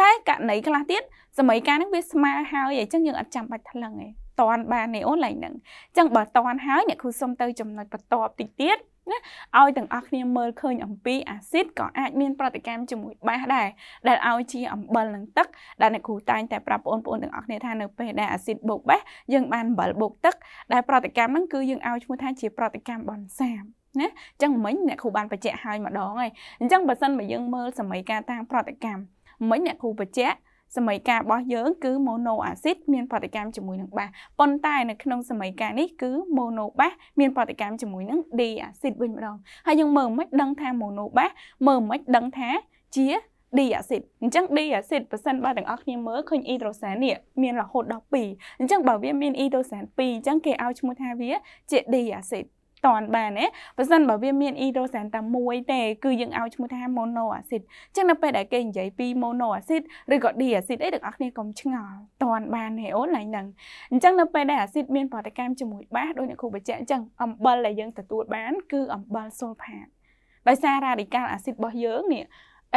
A: តែករណីខ្លះទៀតសម័យកាលហ្នឹងវាស្មើហើយអញ្ចឹងយើងអត់ចាំបាច់ថ្លឹងទេតនបានទេអូនឡើយនឹងអញ្ចឹងបើតនហើយអ្នកគ្រូសុំទៅចំណុចបន្ទាប់តិចទៀតណាឲ្យទាំងអស់គ្នាមើលឃើញអំពីអាស៊ីតក៏អាចមានប្រតិកម្មជាមួយបាសដែរដែលឲ្យជាអំបិលនិងទឹកដែលអ្នកគ្រូតែងតែប្រាប់បងប្អូនទាំងអស់គ្នាថានៅ ពេលដែលអាស៊ីតបូកបាសយើងបានអំបិលបូកទឹកដែលប្រតិកម្មហ្នឹងគឺយើងឲ្យឈ្មោះថាជាប្រតិកម្មបនសាមណាអញ្ចឹងមិញអ្នកគ្រូបានបញ្ជាក់ឲ្យម្ដងហើយអញ្ចឹងបើសិនបើយើងមើលសម័យកាលតាមប្រតិកម្មមិញអ្នកគ្រូបញ្ជាក់សមីការរបស់យើងគឺ mono acid មានប្រតិកម្មជាមួយនឹងបាសប៉ុន្តែនៅក្នុងសមីការនេះគឺ mono បាសមានប្រតិកម្មជាមួយនឹង d acid វិញម្ដងហើយយើងមើលមិនដឹងថា mono បាសមើលមិនដឹងថាជា D acid អញ្ចឹង D acid ប៉ះសិនបើទាំងអស់គ្នាមើលឃើញ hydrogen នេះមានរហូតដល់2អញ្ចឹងបើវាមាន hydrogen 2អញ្ចឹងគេឲ្យឈ្មោះថាវា ជា D acid តាន់បានណាបើសិនបើវាមានអ៊ីដ្រូសែនតែមួយទេគឺយើងឲ្យឈ្មោះថា mono acid អញ្ចឹងនៅពេលដែលគេនិយាយពី mono acid ឬក៏ di acid អីទាំងអស់គ្នាកុំឆ្ងល់តាន់បានទេអូនឡើយហ្នឹងអញ្ចឹងនៅពេលដែល acid មានប្រតិកម្មជាមួយបាសដោយអ្នកគ្រូបញ្ជាក់អញ្ចឹងអំបិលដែលយើងទទួលបានគឺអំបិល sulfate ដោយសារ radical acid របស់យើងនេះ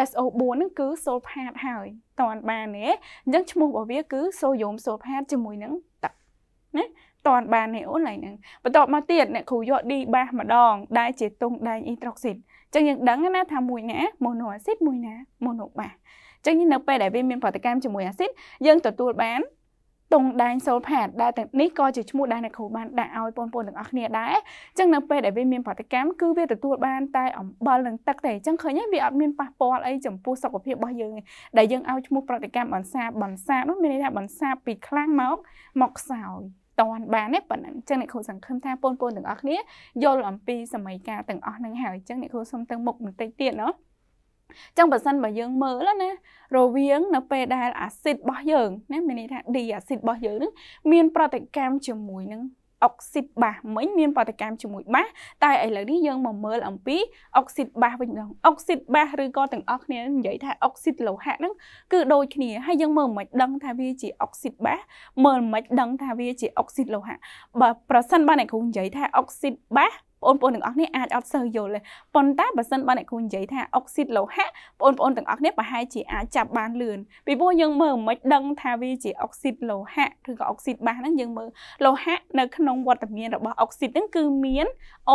A: SO4 ហ្នឹងគឺ sulfate ហើយតាន់បានទេអញ្ចឹងឈ្មោះរបស់វាគឺ sodium sulfate ជាមួយនឹងទឹកណាតាន់បាននេះអូនឡើយហ្នឹងបន្ទាប់មកទៀតអ្នកគ្រូយកឌីបាសម្ដងដែលជាទង់ដែងអ៊ីត្រុកស៊ីតអញ្ចឹងយើងដឹងណាថាមួយណាម៉ូណូអាស៊ីតមួយណាម៉ូណូបាសអញ្ចឹងនៅ ពេលដែលវាមានប្រតិកម្មជាមួយអាស៊ីតយើងទទួលបានទង់ដែងសូលផាតដែលនេះក៏ជាឈ្មោះដែលអ្នកគ្រូបានដាក់ឲ្យបងប្អូនទាំងអស់គ្នាដែរអញ្ចឹងនៅពេលដែលវាមានប្រតិកម្មគឺវាទទួលបានតែអំបិលនិងទឹកទេអញ្ចឹងឃើញហើយវាអត់មានប៉ះពាល់អីចំពោះសុខភាពរបស់យើងដែលយើងឲ្យឈ្មោះប្រតិកម្មបន្សាបន្សានោះមានន័យថាបន្សាពីខ្លាំងមកមកខ្សោយតន់បានទេប៉ុណ្ណឹងអញ្ចឹងអ្នកគ្រូសង្ឃឹមថាបងប្អូនទាំងអស់គ្នាយល់អំពីសម័យកាលទាំងអស់ហ្នឹងហើយអញ្ចឹងអ្នកគ្រូសូមទៅមុខបន្តិចទៀតណាចឹងបើសិនបើយើងមើលណា រវាង នៅពេលដែលអាស៊ីតរបស់យើងណាមានន័យថាឌីអាស៊ីតរបស់យើងនឹងមាន ប្រតិកម្មជាមួយនឹងអុកស៊ីតបាសមិញមានបដកម្មជាមួយបាសតែឥឡូវនេះយើងមកមើលអំពីអុកស៊ីតបាសវិញម្ដងអុកស៊ីតបាសឬក៏ទាំងអស់គ្នានិយាយថាអុកស៊ីតលោហៈហ្នឹងគឺដូចគ្នាហើយយើងមើលមិនដឹងថាវាជាអុកស៊ីតបាសមើលមិនដឹងថាវាជាអុកស៊ីតលោហៈបើប្រសិនបើអ្នកគ្រូនិយាយថាអុកស៊ីតបាសបងប្អូនទាំងអស់គ្នាអាចអត់សូវយល់ទេប៉ុន្តែបើសិនបើអ្នកគ្រូនិយាយថាអុកស៊ីតលោហៈបងប្អូនទាំងអស់គ្នាប្រហែលជាអាចចាប់បានលឿនពីព្រោះយើងមើលមិនដឹងថាវាជាអុកស៊ីតលោហៈឬក៏អុកស៊ីតបាសហ្នឹងយើងមើលលោហៈនៅក្នុងវត្តមានរបស់អុកស៊ីតហ្នឹងគឺមាន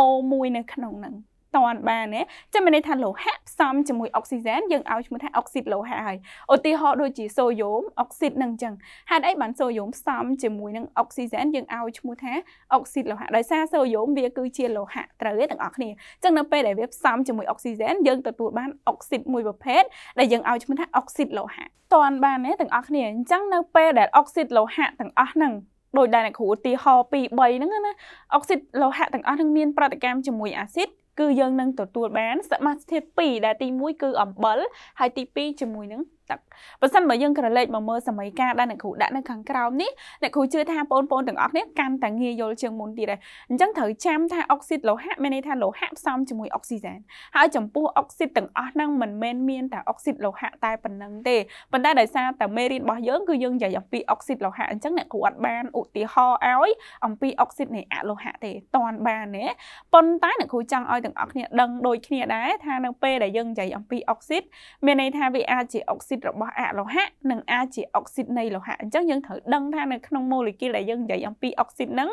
A: O1 នៅក្នុងហ្នឹងតាន់បានណាចាំមានន័យថាលោហៈផ្សំជាមួយអុកស៊ីសែនយើងឲ្យឈ្មោះថាអុកស៊ីតលោហៈហើយឧទាហរណ៍ដូចជាសូយ៉ូមអុកស៊ីតនឹងអញ្ចឹងហេតុអីបានសូយ៉ូមផ្សំជាមួយនឹងអុកស៊ីសែនយើងឲ្យឈ្មោះថាអុកស៊ីតលោហៈដោយសារសូយ៉ូមវាគឺជាលោហៈត្រូវទេទាំងអស់គ្នាអញ្ចឹងនៅ ពេលដែលវាផ្សំជាមួយអុកស៊ីសែនយើងទទួលបានអុកស៊ីតមួយប្រភេទដែលយើងឲ្យឈ្មោះថាអុកស៊ីតលោហៈតាន់បានទេទាំងអស់គ្នាអញ្ចឹងនៅពេលដែលអុកស៊ីតលោហៈទាំងអស់ហ្នឹងដោយដែលអ្នកគ្រូឧទាហរណ៍2 3ហ្នឹងណាអុកស៊ីតលោហៈទាំងអស់នឹងមានប្រតិកម្មជាមួយអាស៊ីតគឺយើងនឹងទទួលបានសមាសធាតុ2ដែលទី1គឺអំបិលហើយទី2ជាមួយនឹងទឹកបើសិនបើយើងក្រឡេកមកមើលសម័យកាលដែលអ្នកគ្រូដាក់នៅខាងក្រោមនេះអ្នកគ្រូជឿថាបងប្អូនទាំងអស់គ្នាកាន់តែងាយយល់ជាងមុនទៀតហើយអញ្ចឹងត្រូវចាំថាអុកស៊ីតលោហៈមានន័យថាលោហៈផ្សំជាមួយអុកស៊ីសែនហើយចំពោះអុកស៊ីតទាំងអស់ហ្នឹងមិនមែនមានតែអុកស៊ីតលោហៈតែប៉ុណ្ណឹងទេប៉ុន្តែដោយសារតែមេរៀនរបស់យើងគឺយើងនិយាយអំពីអុកស៊ីតលោហៈអញ្ចឹងអ្នកគ្រូអត់បានឧទាហរណ៍ឲ្យអំពីអុកស៊ីតនៃអលោហៈទេតាន់បានទេប៉ុន្តែអ្នកគ្រូចង់ឲ្យទាំងអស់គ្នាដឹងដូចគ្នាដែរថានៅពេលដែលយើងនិយាយអំពីអុកស៊ីតមានន័យថាវាអាចជាអុកស៊ីតតរបស់អលោហៈនិងអាចជាអុកស៊ីតនៃលោហៈអញ្ចឹងយើងត្រូវដឹងថានៅក្នុងម៉ូលេគុលដែលយើងនិយាយអំពីអុកស៊ីតហ្នឹង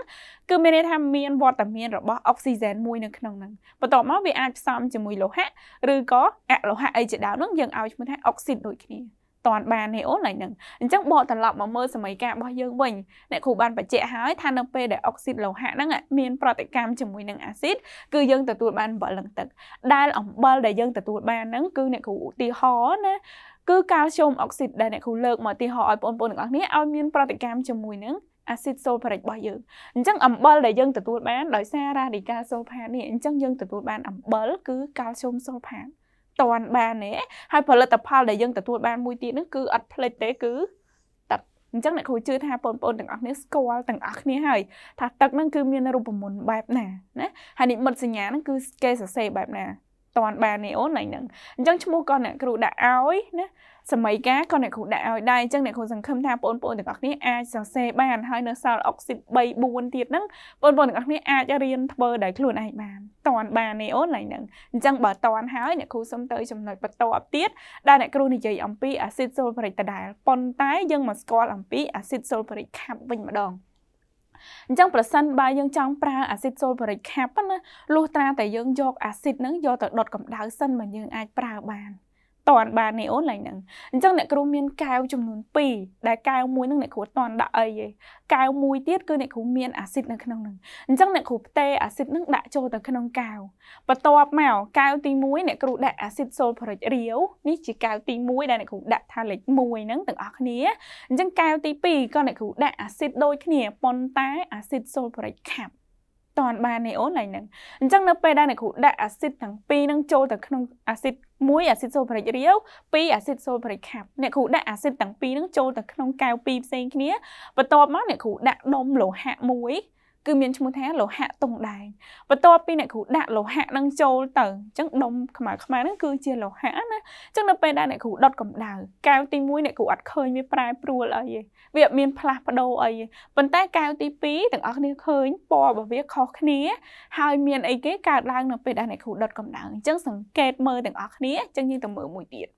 A: គឺមានន័យថាមានវត្តមានរបស់អុកស៊ីហ្សែនមួយនៅក្នុងហ្នឹងបន្ទាប់មកវាអាចផ្សំជាមួយលោហៈឬក៏អលោហៈអីជាដើមហ្នឹងយើងឲ្យឈ្មោះថាអុកស៊ីតដូចគ្នាតាន់បានទេអូនឡើយហ្នឹងអញ្ចឹងបកត្រឡប់មកមើលសម័យកាលរបស់យើងវិញអ្នកគ្រូបានបញ្ជាក់ហើយថានៅពេលដែលអុកស៊ីតលោហៈហ្នឹងមានប្រតិកម្មជាមួយនឹងអាស៊ីតគឺយើងទទួលបានអំបិលនឹងទឹកដែលអំបិលដែលយើងទទួលបានហ្នឹងគឺអ្នកគ្រូឧទាហរណ៍ណាគឺកាល់ស្យូមអុកស៊ីតដែលអ្នកគ្រូលើកមកឧទាហរណ៍ឲ្យបងប្អូនទាំងអស់គ្នាឲ្យមានប្រតិកម្មជាមួយនឹងអាស៊ីតសូលផារិករបស់យើងអញ្ចឹងអំបិលដែលយើងទទួលបានដោយសាររ៉ាឌីកាសូលផាតនេះអញ្ចឹងយើងទទួលបានអំបិលគឺកាល់ស្យូមសូលផាតតាន់បានទេហើយផលិតផលដែលយើងទទួលបានមួយទៀតនោះគឺអត់ផ្លិចទេគឺទឹកអញ្ចឹងអ្នកគ្រូជឿថាបងប្អូនទាំងអស់គ្នាស្គាល់ទាំងអស់គ្នាហើយថាទឹកហ្នឹងគឺមានរូបមន្តបែបណាណាហើយនិមិត្តសញ្ញាហ្នឹងគឺគេសរសេរបែបណាតាន់បានទេអូនឡើងហ្នឹងអញ្ចឹងឈ្មោះក៏អ្នកគ្រូដាក់ឲ្យណាសម័យកាក៏អ្នកគ្រូដាក់ឲ្យដែរអញ្ចឹងអ្នកគ្រូសង្ឃឹមថាបងប្អូនទាំងអស់គ្នាអាចសរសេរបានហើយនៅសាលអុកស៊ីត3 4ទៀតហ្នឹងបងប្អូនទាំងអស់គ្នាអាចរៀនធ្វើដោយខ្លួនឯងបានតាន់បានទេអូនឡើងហ្នឹងអញ្ចឹងបើតាន់ហើយអ្នកគ្រូសុំទៅចំណុចបន្ទាប់ទៀតដែលអ្នកគ្រូនិយាយអំពីអាស៊ីតសូលហ្វូរិកដដែលប៉ុន្តែយើងមកស្គាល់អំពីអាស៊ីតសូលហ្វូរិកខាប់វិញម្ដងអញ្ចឹងប្រសិនបើយើងចង់ប្រើអាស៊ីតសូលបរិកខាប់ណាលុះត្រាតែយើងយកអាស៊ីតហ្នឹងយកទៅដុតកម្ដៅសិនបើយើងអាចប្រើបាន។តន់បាននេះអូនឡើងហ្នឹងអញ្ចឹងអ្នកគ្រូមានកែវចំនួន2ដែលកែវមួយហ្នឹងអ្នកគ្រូតន់ដាក់អីឯងកែវមួយទៀតគឺអ្នកគ្រូមានអាស៊ីតនៅក្នុងហ្នឹងអញ្ចឹងអ្នកគ្រូផ្ទេអាស៊ីតហ្នឹងដាក់ចូលទៅក្នុងកែវបន្ទាប់មកកែវទី1អ្នកគ្រូដាក់អាស៊ីតសូលព្រិចរាវនេះជាកែវទី1ដែលអ្នកគ្រូដាក់ថាលេខ1ហ្នឹងទាំងអស់គ្នាអញ្ចឹងកែវទី2ក៏អ្នកគ្រូដាក់អាស៊ីតដូចគ្នាប៉ុន្តែអាស៊ីតសូលព្រិចខាប់តាន់បានទេអូនឡើងហ្នឹងអញ្ចឹងនៅពេលដែលអ្នកគ្រូដាក់អាស៊ីតទាំងពីរហ្នឹងចូលទៅក្នុងអាស៊ីតមួយអាស៊ីតសូប្រិករាវពីរអាស៊ីតសូប្រិកខាប់អ្នកគ្រូដាក់អាស៊ីតទាំងពីរហ្នឹងចូលទៅក្នុងកែវពីរផ្សេងគ្នាបន្ទាប់មកអ្នកគ្រូដាក់ដុំលោហៈមួយគឺមានឈ្មោះថាលោហៈតុងដែងបន្ទាប់ពីអ្នកគ្រូដាក់លោហៈនឹងចូលទៅអញ្ចឹងដុំខ្មៅខ្មៅហ្នឹងគឺជាលោហៈណាអញ្ចឹងនៅពេលដែលអ្នកគ្រូដុតកម្ដៅកែវទី1អ្នកគ្រូអត់ឃើញវាប្រែប្រួលអីទេវាអត់មានផ្លាស់ប្ដូរអីទេប៉ុន្តែកែវទី2ទាំងអស់គ្នាឃើញពណ៌របស់វាខុសគ្នាហើយមានអីគេកើតឡើងនៅពេលដែលអ្នកគ្រូដុតកម្ដៅអញ្ចឹងសង្កេតមើលទាំងអស់គ្នាអញ្ចឹងយើងទៅមើលមួយទៀត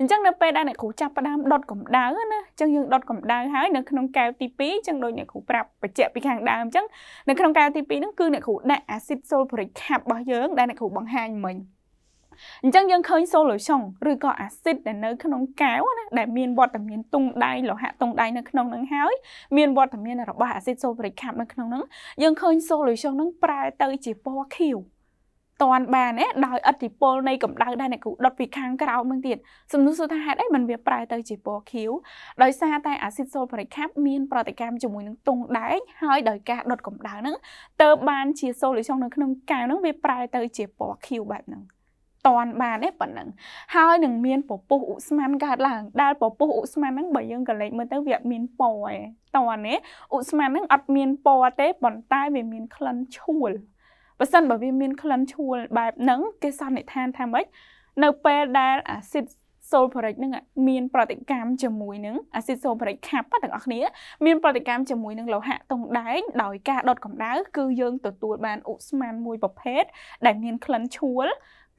A: អញ្ចឹងនៅពេលដែលអ្នកគ្រូចាប់ផ្ដើមដុតកម្ដៅណាអញ្ចឹងយើងដុតកម្ដៅហើយនៅក្នុងកែវទី2អញ្ចឹងដូចអ្នកគ្រូប្រាប់បញ្ជាក់ពីខាងដើមអញ្ចឹងនៅក្នុងកែវទី2ហ្នឹងគឺអ្នកគ្រូដាក់អាស៊ីតសូលព្រិកខាប់របស់យើងដែលអ្នកគ្រូបង្ហាញមិញអញ្ចឹងយើងឃើញ solution ឬក៏អាស៊ីតដែលនៅក្នុងកែវណាដែលមានវត្តមានទង់ដៃលោហៈទង់ដៃនៅក្នុងនឹងហើយមានវត្តមានរបស់អាស៊ីត sulfuric acid នៅក្នុងនឹងយើងឃើញ solution នឹងប្រែទៅជាពណ៌ខៀវតាន់បានណាដោយឥទ្ធិពលនៃកម្ដៅដែលអ្នកគ្រូដុតពីខាងក្រោមនឹងទៀតសំណួរសួរថាហេតុអីមិនវាប្រែទៅជាពណ៌ខៀវដោយសារតែអាស៊ីតសូលបរិខាប់មានប្រតិកម្មជាមួយនឹងទង់ដែកហើយដោយការដុតកម្ដៅហ្នឹងទៅបានជាសូលីសុងនៅក្នុងកែវហ្នឹងវាប្រែទៅជាពណ៌ខៀវបែបហ្នឹងតាន់បានទេប៉ុណ្ណឹងហើយនឹងមានពពុះឧស្ម័នកើតឡើងដែលពពុះឧស្ម័នហ្នឹងបើយើងកលេចមើលទៅវាអត់មានពណ៌ទេតាន់ទេឧស្ម័នហ្នឹងអត់មានពណ៌ទេប៉ុន្តែវាមានក្លិនឆួលបើសិនបើវាមានក្លិនឈួលបែបហ្នឹងគេសន្និដ្ឋានថាម៉េចនៅពេលដែលអាស៊ីតសូលផូរិកនឹងមានប្រតិកម្មជាមួយនឹងអាស៊ីតសូលផូរិកខាប់ទាំងអស់គ្នាមានប្រតិកម្មជាមួយនឹងលោហៈតុងដែងដោយការដុតកម្ដៅគឺយើងទទួលបានឧស្ម័នមួយប្រភេទដែលមានក្លិនឈួល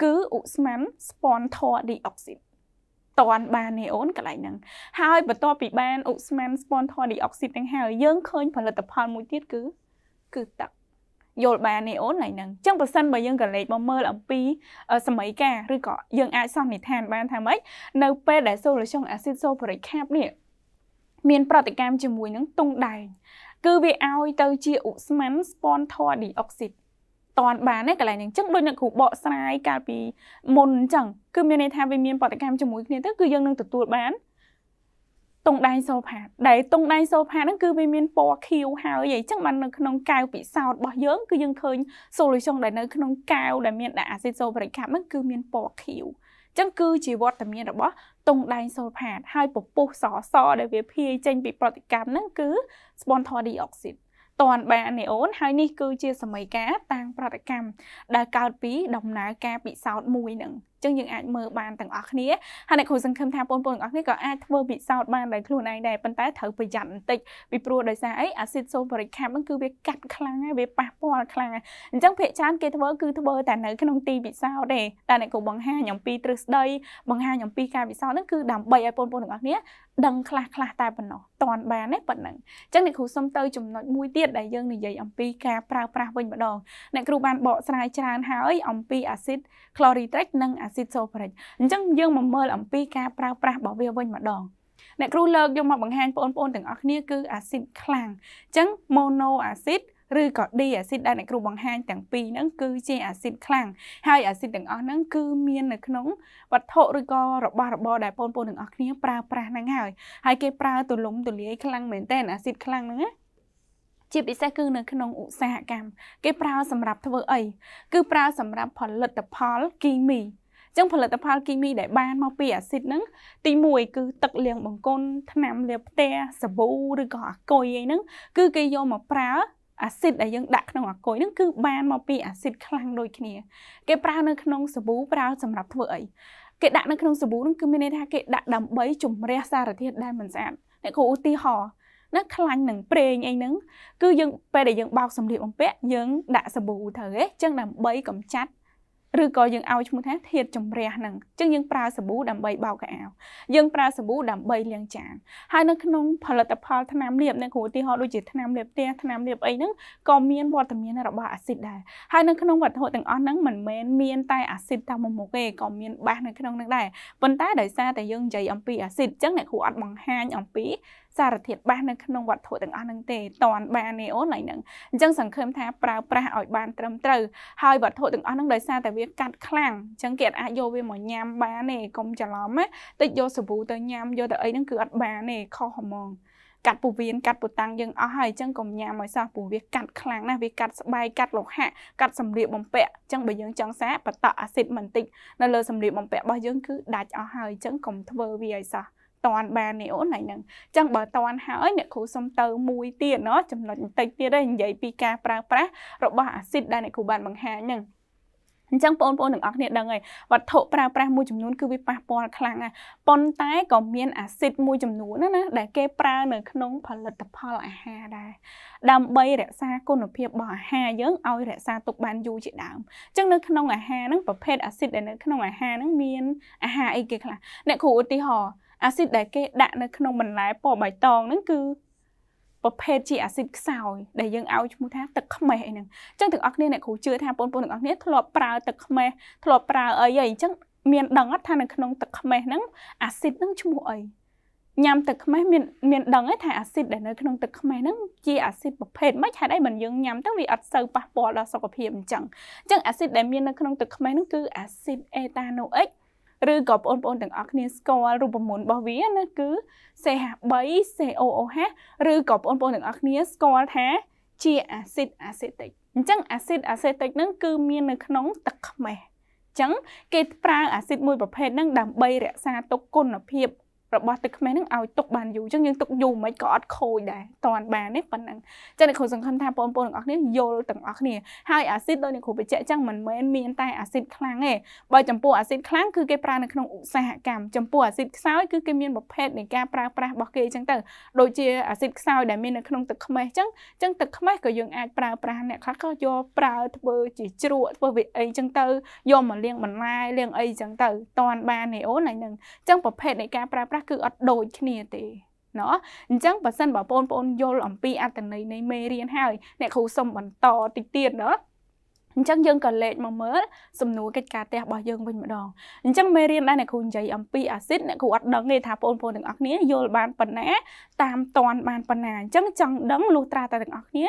A: គឺឧស្ម័ន spontor dioxide តន់បាននេអូនកន្លែងហ្នឹងហើយបន្ទាប់ពីបានឧស្ម័ន spontor dioxide ទាំងហើយយើងឃើញផលិតផលមួយទៀតគឺគឺទឹកយល់បានទេអូនឡើយហ្នឹងអញ្ចឹងប្រសិនបើយើងក៏លេចមកមើលអំពី សម័យកាឬក៏យើងអាចសន្និដ្ឋានបានថាម៉េចនៅ ពេលដែលសូលូសុងអាស៊ីតសូលូរិកខាបនេះមាន ប្រតិកម្មជាមួយនឹងទង់ដែងគឺវាឲ្យទៅជាឧស្ម័នស្ពាន់ធរឌីអុកស៊ីតតន់បានណាកន្លែងហ្នឹងអញ្ចឹងដូចអ្នកគ្រូបកស្រាយកាលពីមុនអញ្ចឹងគឺមានន័យថាវាមានប្រតិកម្មជាមួយគ្នាទៅគឺយើងនឹងទទួលបានតុងដែងសូផាតដែលតុងដែងសូផាតហ្នឹងគឺវាមានពណ៌ខៀវហើយអីចឹងបាននៅក្នុងកែវពិសោធន៍របស់យើងគឺយើងឃើញ solution ដែលនៅក្នុងកែវដែលមានដាក់អាស៊ីតសូប្រិកហ្នឹងគឺមានពណ៌ខៀវចឹងគឺជាវត្តមានរបស់តុងដែងសូផាតហើយពពុះសសដែលវាភាយចេញ ពីប្រតិកម្មហ្នឹងគឺ spontan dioxide តាន់បាននេអូនហើយនេះគឺជាសមីការតាំងប្រតិកម្មដែលកើតពីដំណើរការពិសោធន៍មួយនឹងចឹងយើងអាចមើលបានទាំងអស់គ្នាហើយអ្នកគ្រូសង្ឃឹមថាបងប្អូនទាំងអស់គ្នាក៏អាចធ្វើពិសោធន៍បានដោយខ្លួនឯងដែរប៉ុន្តែត្រូវប្រយ័ត្នបន្តិចពីព្រោះដោយសារអីអាស៊ីតសូលបរិកខាប់ហ្នឹងគឺវាកាត់ខ្លាំងហើយវាប៉ះពាល់ខ្លាំងហើយអញ្ចឹងភាគច្រើនគេធ្វើគឺធ្វើតែនៅក្នុងទីពិសោធន៍ទេតែអ្នកគ្រូបង្ហាញអំពីទ្រឹស្ដីបង្ហាញអំពីការពិសោធន៍ហ្នឹងគឺដើម្បីឲ្យបងប្អូនទាំងអស់គ្នាដឹងខ្លះខ្លះតែប៉ុណ្ណោះតន់បានទេប៉ុណ្ណឹងអញ្ចឹងអ្នកគ្រូសុំទៅចំណុចមួយទៀតដែលយើងនិយាយអំពីការប្រើប្រាស់វិញម្ដងអ្នកគ្រូបានបកស្រាយច្រើនហើយអំពីអាស៊ីត chloritric និងអាស៊ីតសូព្រិចអញ្ចឹងយើងមកមើលអំពីការប្រើប្រាស់របស់វាវិញម្ដងអ្នកគ្រូលើកយកមកបង្ហាញបងប្អូនទាំងអស់គ្នាគឺអាស៊ីតខ្លាំងអញ្ចឹង mono អាស៊ីតឬក៏ D អាស៊ីតដែលអ្នកគ្រូបង្ហាញទាំងពីរហ្នឹងគឺជាអាស៊ីតខ្លាំងហើយអាស៊ីតទាំងអស់ហ្នឹងគឺមាននៅក្នុងវត្ថុឬក៏របស់របរដែលបងប្អូនទាំងអស់គ្នា ប្រើប្រាស់ហ្នឹងហើយហើយគេប្រើទូលំទូលាយខ្លាំងមែនតើអាស៊ីតខ្លាំងហ្នឹងណាជាពិសេសគឺនៅក្នុងឧស្សាហកម្មគេប្រើ សម្រាប់ធ្វើអីគឺប្រើ សម្រាប់ផលិតផលគីមីចឹងផលិតផលគីមីដែលបានមកពីអាស៊ីតហ្នឹង ទី1គឺទឹកលាងបង្គន់ថ្នាំលាបផ្ទះសាប៊ូឬក៏អាគុយអីហ្នឹងគឺគេយកមកប្រើអាស៊ីតដែលយើងដាក់ក្នុងអាគុយហ្នឹងគឺបានមកពីអាស៊ីតខ្លាំងដូចគ្នា គេប្រើនៅក្នុងសាប៊ូប្រើសម្រាប់ធ្វើអីគេដាក់នៅក្នុងសាប៊ូហ្នឹងគឺមានន័យថាគេដាក់ដើម្បីជំរះសារធាតុដែលមិនស្អាតអ្នកគ្រូឧទាហរណ៍ណាខ្លាញ់នឹងប្រេងអីហ្នឹងគឺយើងពេលដែលយើងបោកសម្លៀកបំពាក់យើងដាក់សាប៊ូទៅហ៎ចឹងដើម្បីកម្ចាត់ឬក៏យើងឲ្យឈ្មោះថាធាតជំរះហ្នឹងអញ្ចឹងយើងប្រើសាប៊ូដើម្បីបោកកៅអៅយើងប្រើសាប៊ូដើម្បីលាងចានហើយនៅក្នុងផលិតផលថ្នាំលាបនៅគ្រូឧទាហរណ៍ដូចជាថ្នាំលាបផ្ទះថ្នាំលាបអីហ្នឹងក៏មានវត្តមានរបស់អាស៊ីតដែរហើយនៅក្នុងវត្ថុទាំងអស់ហ្នឹងមិនមែនមានតែអាស៊ីតតែមួយមុខទេក៏មានបាសនៅក្នុងហ្នឹងដែរប៉ុន្តែដោយសារតែយើងនិយាយអំពីអាស៊ីតអញ្ចឹងអ្នកគ្រូអត់បង្ហាញអំពីសារធាតុបាសនៅក្នុងវត្ថុទាំងអស់ហ្នឹងទេតន់បានទេអូនឡើយហ្នឹងអញ្ចឹងសង្ឃឹមថាប្រើប្រាស់ឲ្យបានត្រឹមត្រូវហើយវត្ថុទាំងអស់ហ្នឹងដោយសារតែវាកាត់ខ្លាំងអញ្ចឹងគេអាចយកវាមកញ៉ាំបានទេកុំច្រឡំណាតិចយកសាប៊ូទៅញ៉ាំយកទៅអីហ្នឹងគឺអត់បានទេខុសហ្មងកាត់ពោះវៀនកាត់ពោះតាំងយើងអស់ហើយអញ្ចឹងកុំញ៉ាំឲ្យសោះពោះវាកាត់ខ្លាំងណាស់វាកាត់ស្បែកកាត់លោហៈកាត់សម្លៀកបំពាក់អញ្ចឹងបើយើង ចង់សាបតអាស៊ីតបន្តិចនៅលើសម្លៀកបំពាក់របស់យើងគឺដាច់អស់ហើយអញ្ចឹងកុំធ្វើវាឲ្យសោះតាន់បាននេះអូនហ្នឹងអញ្ចឹងបើតាន់ហើយអ្នកគ្រូសុំទៅមួយទៀតណចំណុចបន្តិចទៀតឯងនិយាយពីការប្រើប្រាស់របស់អាស៊ីតដែលអ្នកគ្រូបានបង្ហាញហ្នឹងអញ្ចឹងបងប្អូនទាំងអស់គ្នាដឹងហើយវត្ថុប្រើប្រាស់មួយចំនួន គឺវាប៉ះពាល់ខ្លាំងណាស់ប៉ុន្តែក៏មានអាស៊ីតមួយចំនួនណាដែលគេប្រើនៅក្នុង ផលិតផលអាហារដែរដើម្បីរក្សាគុណភាពរបស់អាហារយើងឲ្យរក្សាទុកបានយូរជាដើមអញ្ចឹងនៅ ក្នុងអាហារហ្នឹងប្រភេទអាស៊ីតដែលនៅក្នុងអាហារហ្នឹងមានអាហារអីគេខ្លះអ្នកគ្រូឧទាហរណ៍អាស៊ីតដែលគេដាក់នៅក្នុងបន្លែពណ៌បៃតងហ្នឹងគឺប្រភេទជាអាស៊ីតខ្សោយដែលយើងឲ្យឈ្មោះថាទឹកខ្មេះអីហ្នឹងអញ្ចឹងទាំងអស់គ្នាអ្នកគ្រូជឿថាបងប្អូនទាំងអស់គ្នាធ្លាប់ប្រើទឹកខ្មេះធ្លាប់ប្រើអីអីអញ្ចឹងមានដឹងថានៅក្នុងទឹកខ្មេះហ្នឹងអាស៊ីតហ្នឹងឈ្មោះអីញ៉ាំទឹកខ្មេះមានមានដឹងថាអាស៊ីតដែលនៅក្នុងទឹកខ្មេះហ្នឹងជាអាស៊ីតប្រភេទម៉េចហេតុអីមិនយើងញ៉ាំទៅវាអត់សូវប៉ះពាល់ដល់សុខភាពអញ្ចឹងអញ្ចឹងអាស៊ីតដែលមាននៅក្នុងទឹកខ្មេះហ្នឹងគឺអាស៊ីតអេតាណូអិចឬក៏បងប្អូនទាំងអស់គ្នាស្គាល់រូបមន្តរបស់វាណាគឺ CH3 COOH ឬក៏បងប្អូនទាំងអស់គ្នាស្គាល់ថាជាអាស៊ីតអាសេតិកអញ្ចឹងអាស៊ីតអាសេតិកហ្នឹងគឺមាននៅក្នុងទឹកខ្មេះអញ្ចឹងគេប្រើអាស៊ីតមួយប្រភេទហ្នឹងដើម្បីរក្សាទុកគុណភាពរបស់ទឹកខ្មេះហ្នឹងឲ្យទុកបានយូរអញ្ចឹងយើងទុកយូរមិនក៏អត់ខូចដែរតន់បានទេប៉ុណ្ណឹងអញ្ចឹងអ្នកគ្រូសង្ឃឹមថាបងប្អូនទាំងអស់គ្នាយល់ទាំងអស់គ្នាហើយអាស៊ីតដោយអ្នកគ្រូបញ្ជាក់អញ្ចឹងមិនមែនមានតែអាស៊ីតខ្លាំងទេបើចំពោះអាស៊ីតខ្លាំងគឺគេប្រើនៅក្នុងឧស្សាហកម្មចំពោះអាស៊ីតខ្សោយគឺគេមានប្រភេទនៃការប្រើប្រាស់របស់គេអញ្ចឹងទៅដូចជាអាស៊ីតខ្សោយដែលមាននៅក្នុងទឹកខ្មេះអញ្ចឹងអញ្ចឹងទឹកខ្មេះក៏យើងអាចប្រើប្រាស់អ្នកខ្លះក៏យកប្រើធ្វើ ជាជ្រក់ធ្វើវាអីអញ្ចឹងទៅយកមកលាងបន្លែលាងអីអញ្ចឹងទៅតន់បានទេអូនហើយនឹងអញ្ចឹងប្រភេទនៃការប្រើប្រាស់គឺអត់ដូចគ្នាទេណោះអញ្ចឹងបើសិនបើបងប្អូនយល់អំពីអត្តន័យនៃមេរៀនហើយអ្នកគ្រូសុំបន្តតិចទៀតណោះអញ្ចឹងយើងក៏លេខមកមើលសំណួរកិច្ចការផ្ទះរបស់យើងវិញម្ដងអញ្ចឹងមេរៀនដែលអ្នកគ្រូនិយាយអំពីអាស៊ីតអ្នកគ្រូអត់ដឹងទេថាបងប្អូនទាំងអស់គ្នាយល់បានប៉ុណ្ណាតាមតន់បានប៉ុណ្ណាអញ្ចឹងចង់ដឹងលុះត្រាតែទាំងអស់គ្នា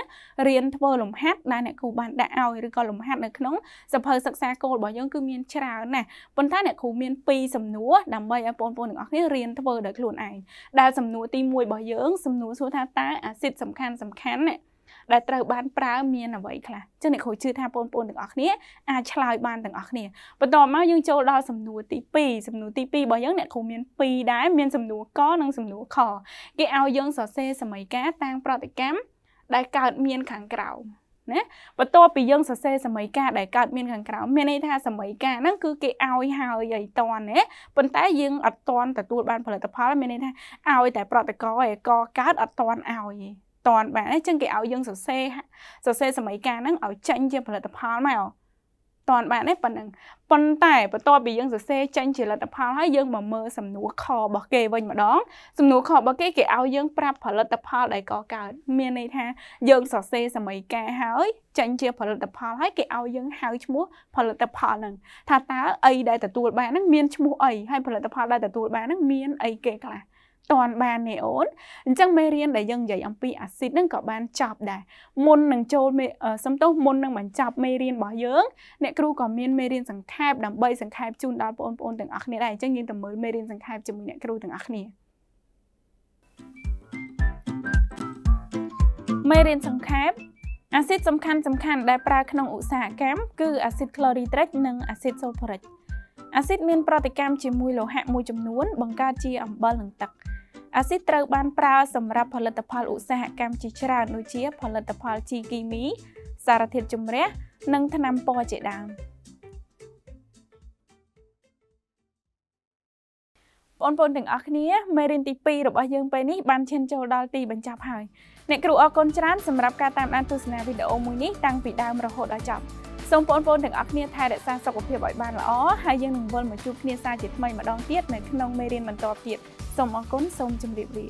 A: រៀនធ្វើលំហាត់ដែលអ្នកគ្រូបានដាក់ឲ្យឬក៏លំហាត់នៅក្នុងសភៅសិក្សាគោលរបស់យើងគឺមានច្រើនណាស់ប៉ុន្តែអ្នកគ្រូមាន2សំណួរដើម្បីឲ្យបងប្អូនទាំងអស់គ្នារៀនធ្វើដោយខ្លួនឯងដែលសំណួរទី1របស់យើងសំណួរសួរថាតើអាស៊ីតសំខាន់សំខាន់ណាដែលត្រូវបានប្រើមានអ្វីខ្លះចឹងអ្នកគ្រូជឿថាបងប្អូនទាំងអស់គ្នាអាចឆ្លើយបានទាំងអស់គ្នាបន្ទាប់មកយើងចូលដល់សំណួរទី2សំណួរទី2របស់យើងអ្នកគ្រូមាន2ដែរមានសំណួរកនិងសំណួរខគេឲ្យយើងសរសេរសមីការតាំងប្រតិកម្មដែលកើតមានខាងក្រោមណាបន្ទាប់ពីយើងសរសេរសមីការដែលកើតមានខាងក្រោមមានន័យថាសមីការហ្នឹងគឺគេឲ្យហើយឲ្យតន់ណាប៉ុន្តែយើងអត់តន់ទទួលបានផលិតផលមានន័យថាឲ្យតែ ប្រតិកឯកកើតអត់តន់ឲ្យតាន់បានអញ្ចឹងគេឲ្យយើងសរសេរសរសេរសម័យកាលហ្នឹងឲ្យចេញជា ផលិតផលមកតាន់បានទេប៉ុណ្ណឹងប៉ុន្តែបន្ទាប់ពីយើងសរសេរចេញជាលទ្ធផលហើយយើងមកមើលសំណួរខរបស់គេវិញម្ដងសំណួរខរបស់គេគេឲ្យយើង ប្រាប់ផលិតផលដែលកកើតមានន័យថាយើងសរសេរសមីការហើយចេញជា ផលិតផលហើយគេឲ្យយើងហៅឈ្មោះផលិតផលហ្នឹង ថាតើអីដែលទទួលបានហ្នឹងមានឈ្មោះអីហើយផលិតផលដែលទទួលបានហ្នឹងមានអីគេខ្លះទាន់បានទេអូនអញ្ចឹងមេរៀនដែលយើងនិយាយអំពីអាស៊ីតហ្នឹងក៏បានចប់ដែរមុននឹងចូលសំទោសមុននឹងបញ្ចប់មេរៀនរបស់យើងអ្នកគ្រូក៏មានមេរៀនសង្ខេបដើម្បីសង្ខេបជូនដល់បងប្អូនទាំងអស់គ្នាដែរអញ្ចឹងយើងទៅមើលមេរៀនសង្ខេបជាមួយអ្នកគ្រូទាំងអស់គ្នាមេរៀនសង្ខេបអាស៊ីតសំខាន់សំខាន់ដែលប្រើក្នុងឧស្សាហកម្មគឺអាស៊ីត chloritric និងអាស៊ីត sulfuric អាស៊ីតមានប្រតិកម្មជាមួយលោហៈមួយចំនួន បង្កើតជាអំបិលនិងទឹកអាស៊ីតត្រូវ បានប្រើសម្រាប់ ផលិតផលឧស្សាហកម្មជាច្រើនដូចជា ផលិតផល ជីគីមីសារធាតុជំរះនិងថ្នាំពណ៌ជាដើមបងប្អូនទាំងអស់គ្នាមេរៀនទី2របស់យើងពេលនេះបានឈាន ចូលដល់ទីបញ្ចប់ហើយអ្នកគ្រូអរគុណច្រើនសម្រាប់ការតាមដានទស្សនាវីដេអូមួយនេះតាំងពីដើមរហូតដល់ចប់សូមបងប្អូនទាំងអស់គ្នាថែរក្សាសុខភាពឲ្យបានល្អហើយយើងនឹងវិលមកជួបគ្នាសាជាថ្មីម្ដងទៀតនៅក្នុងមេរៀនបន្តទៀតសូមអរគុណសូមជម្រាបលា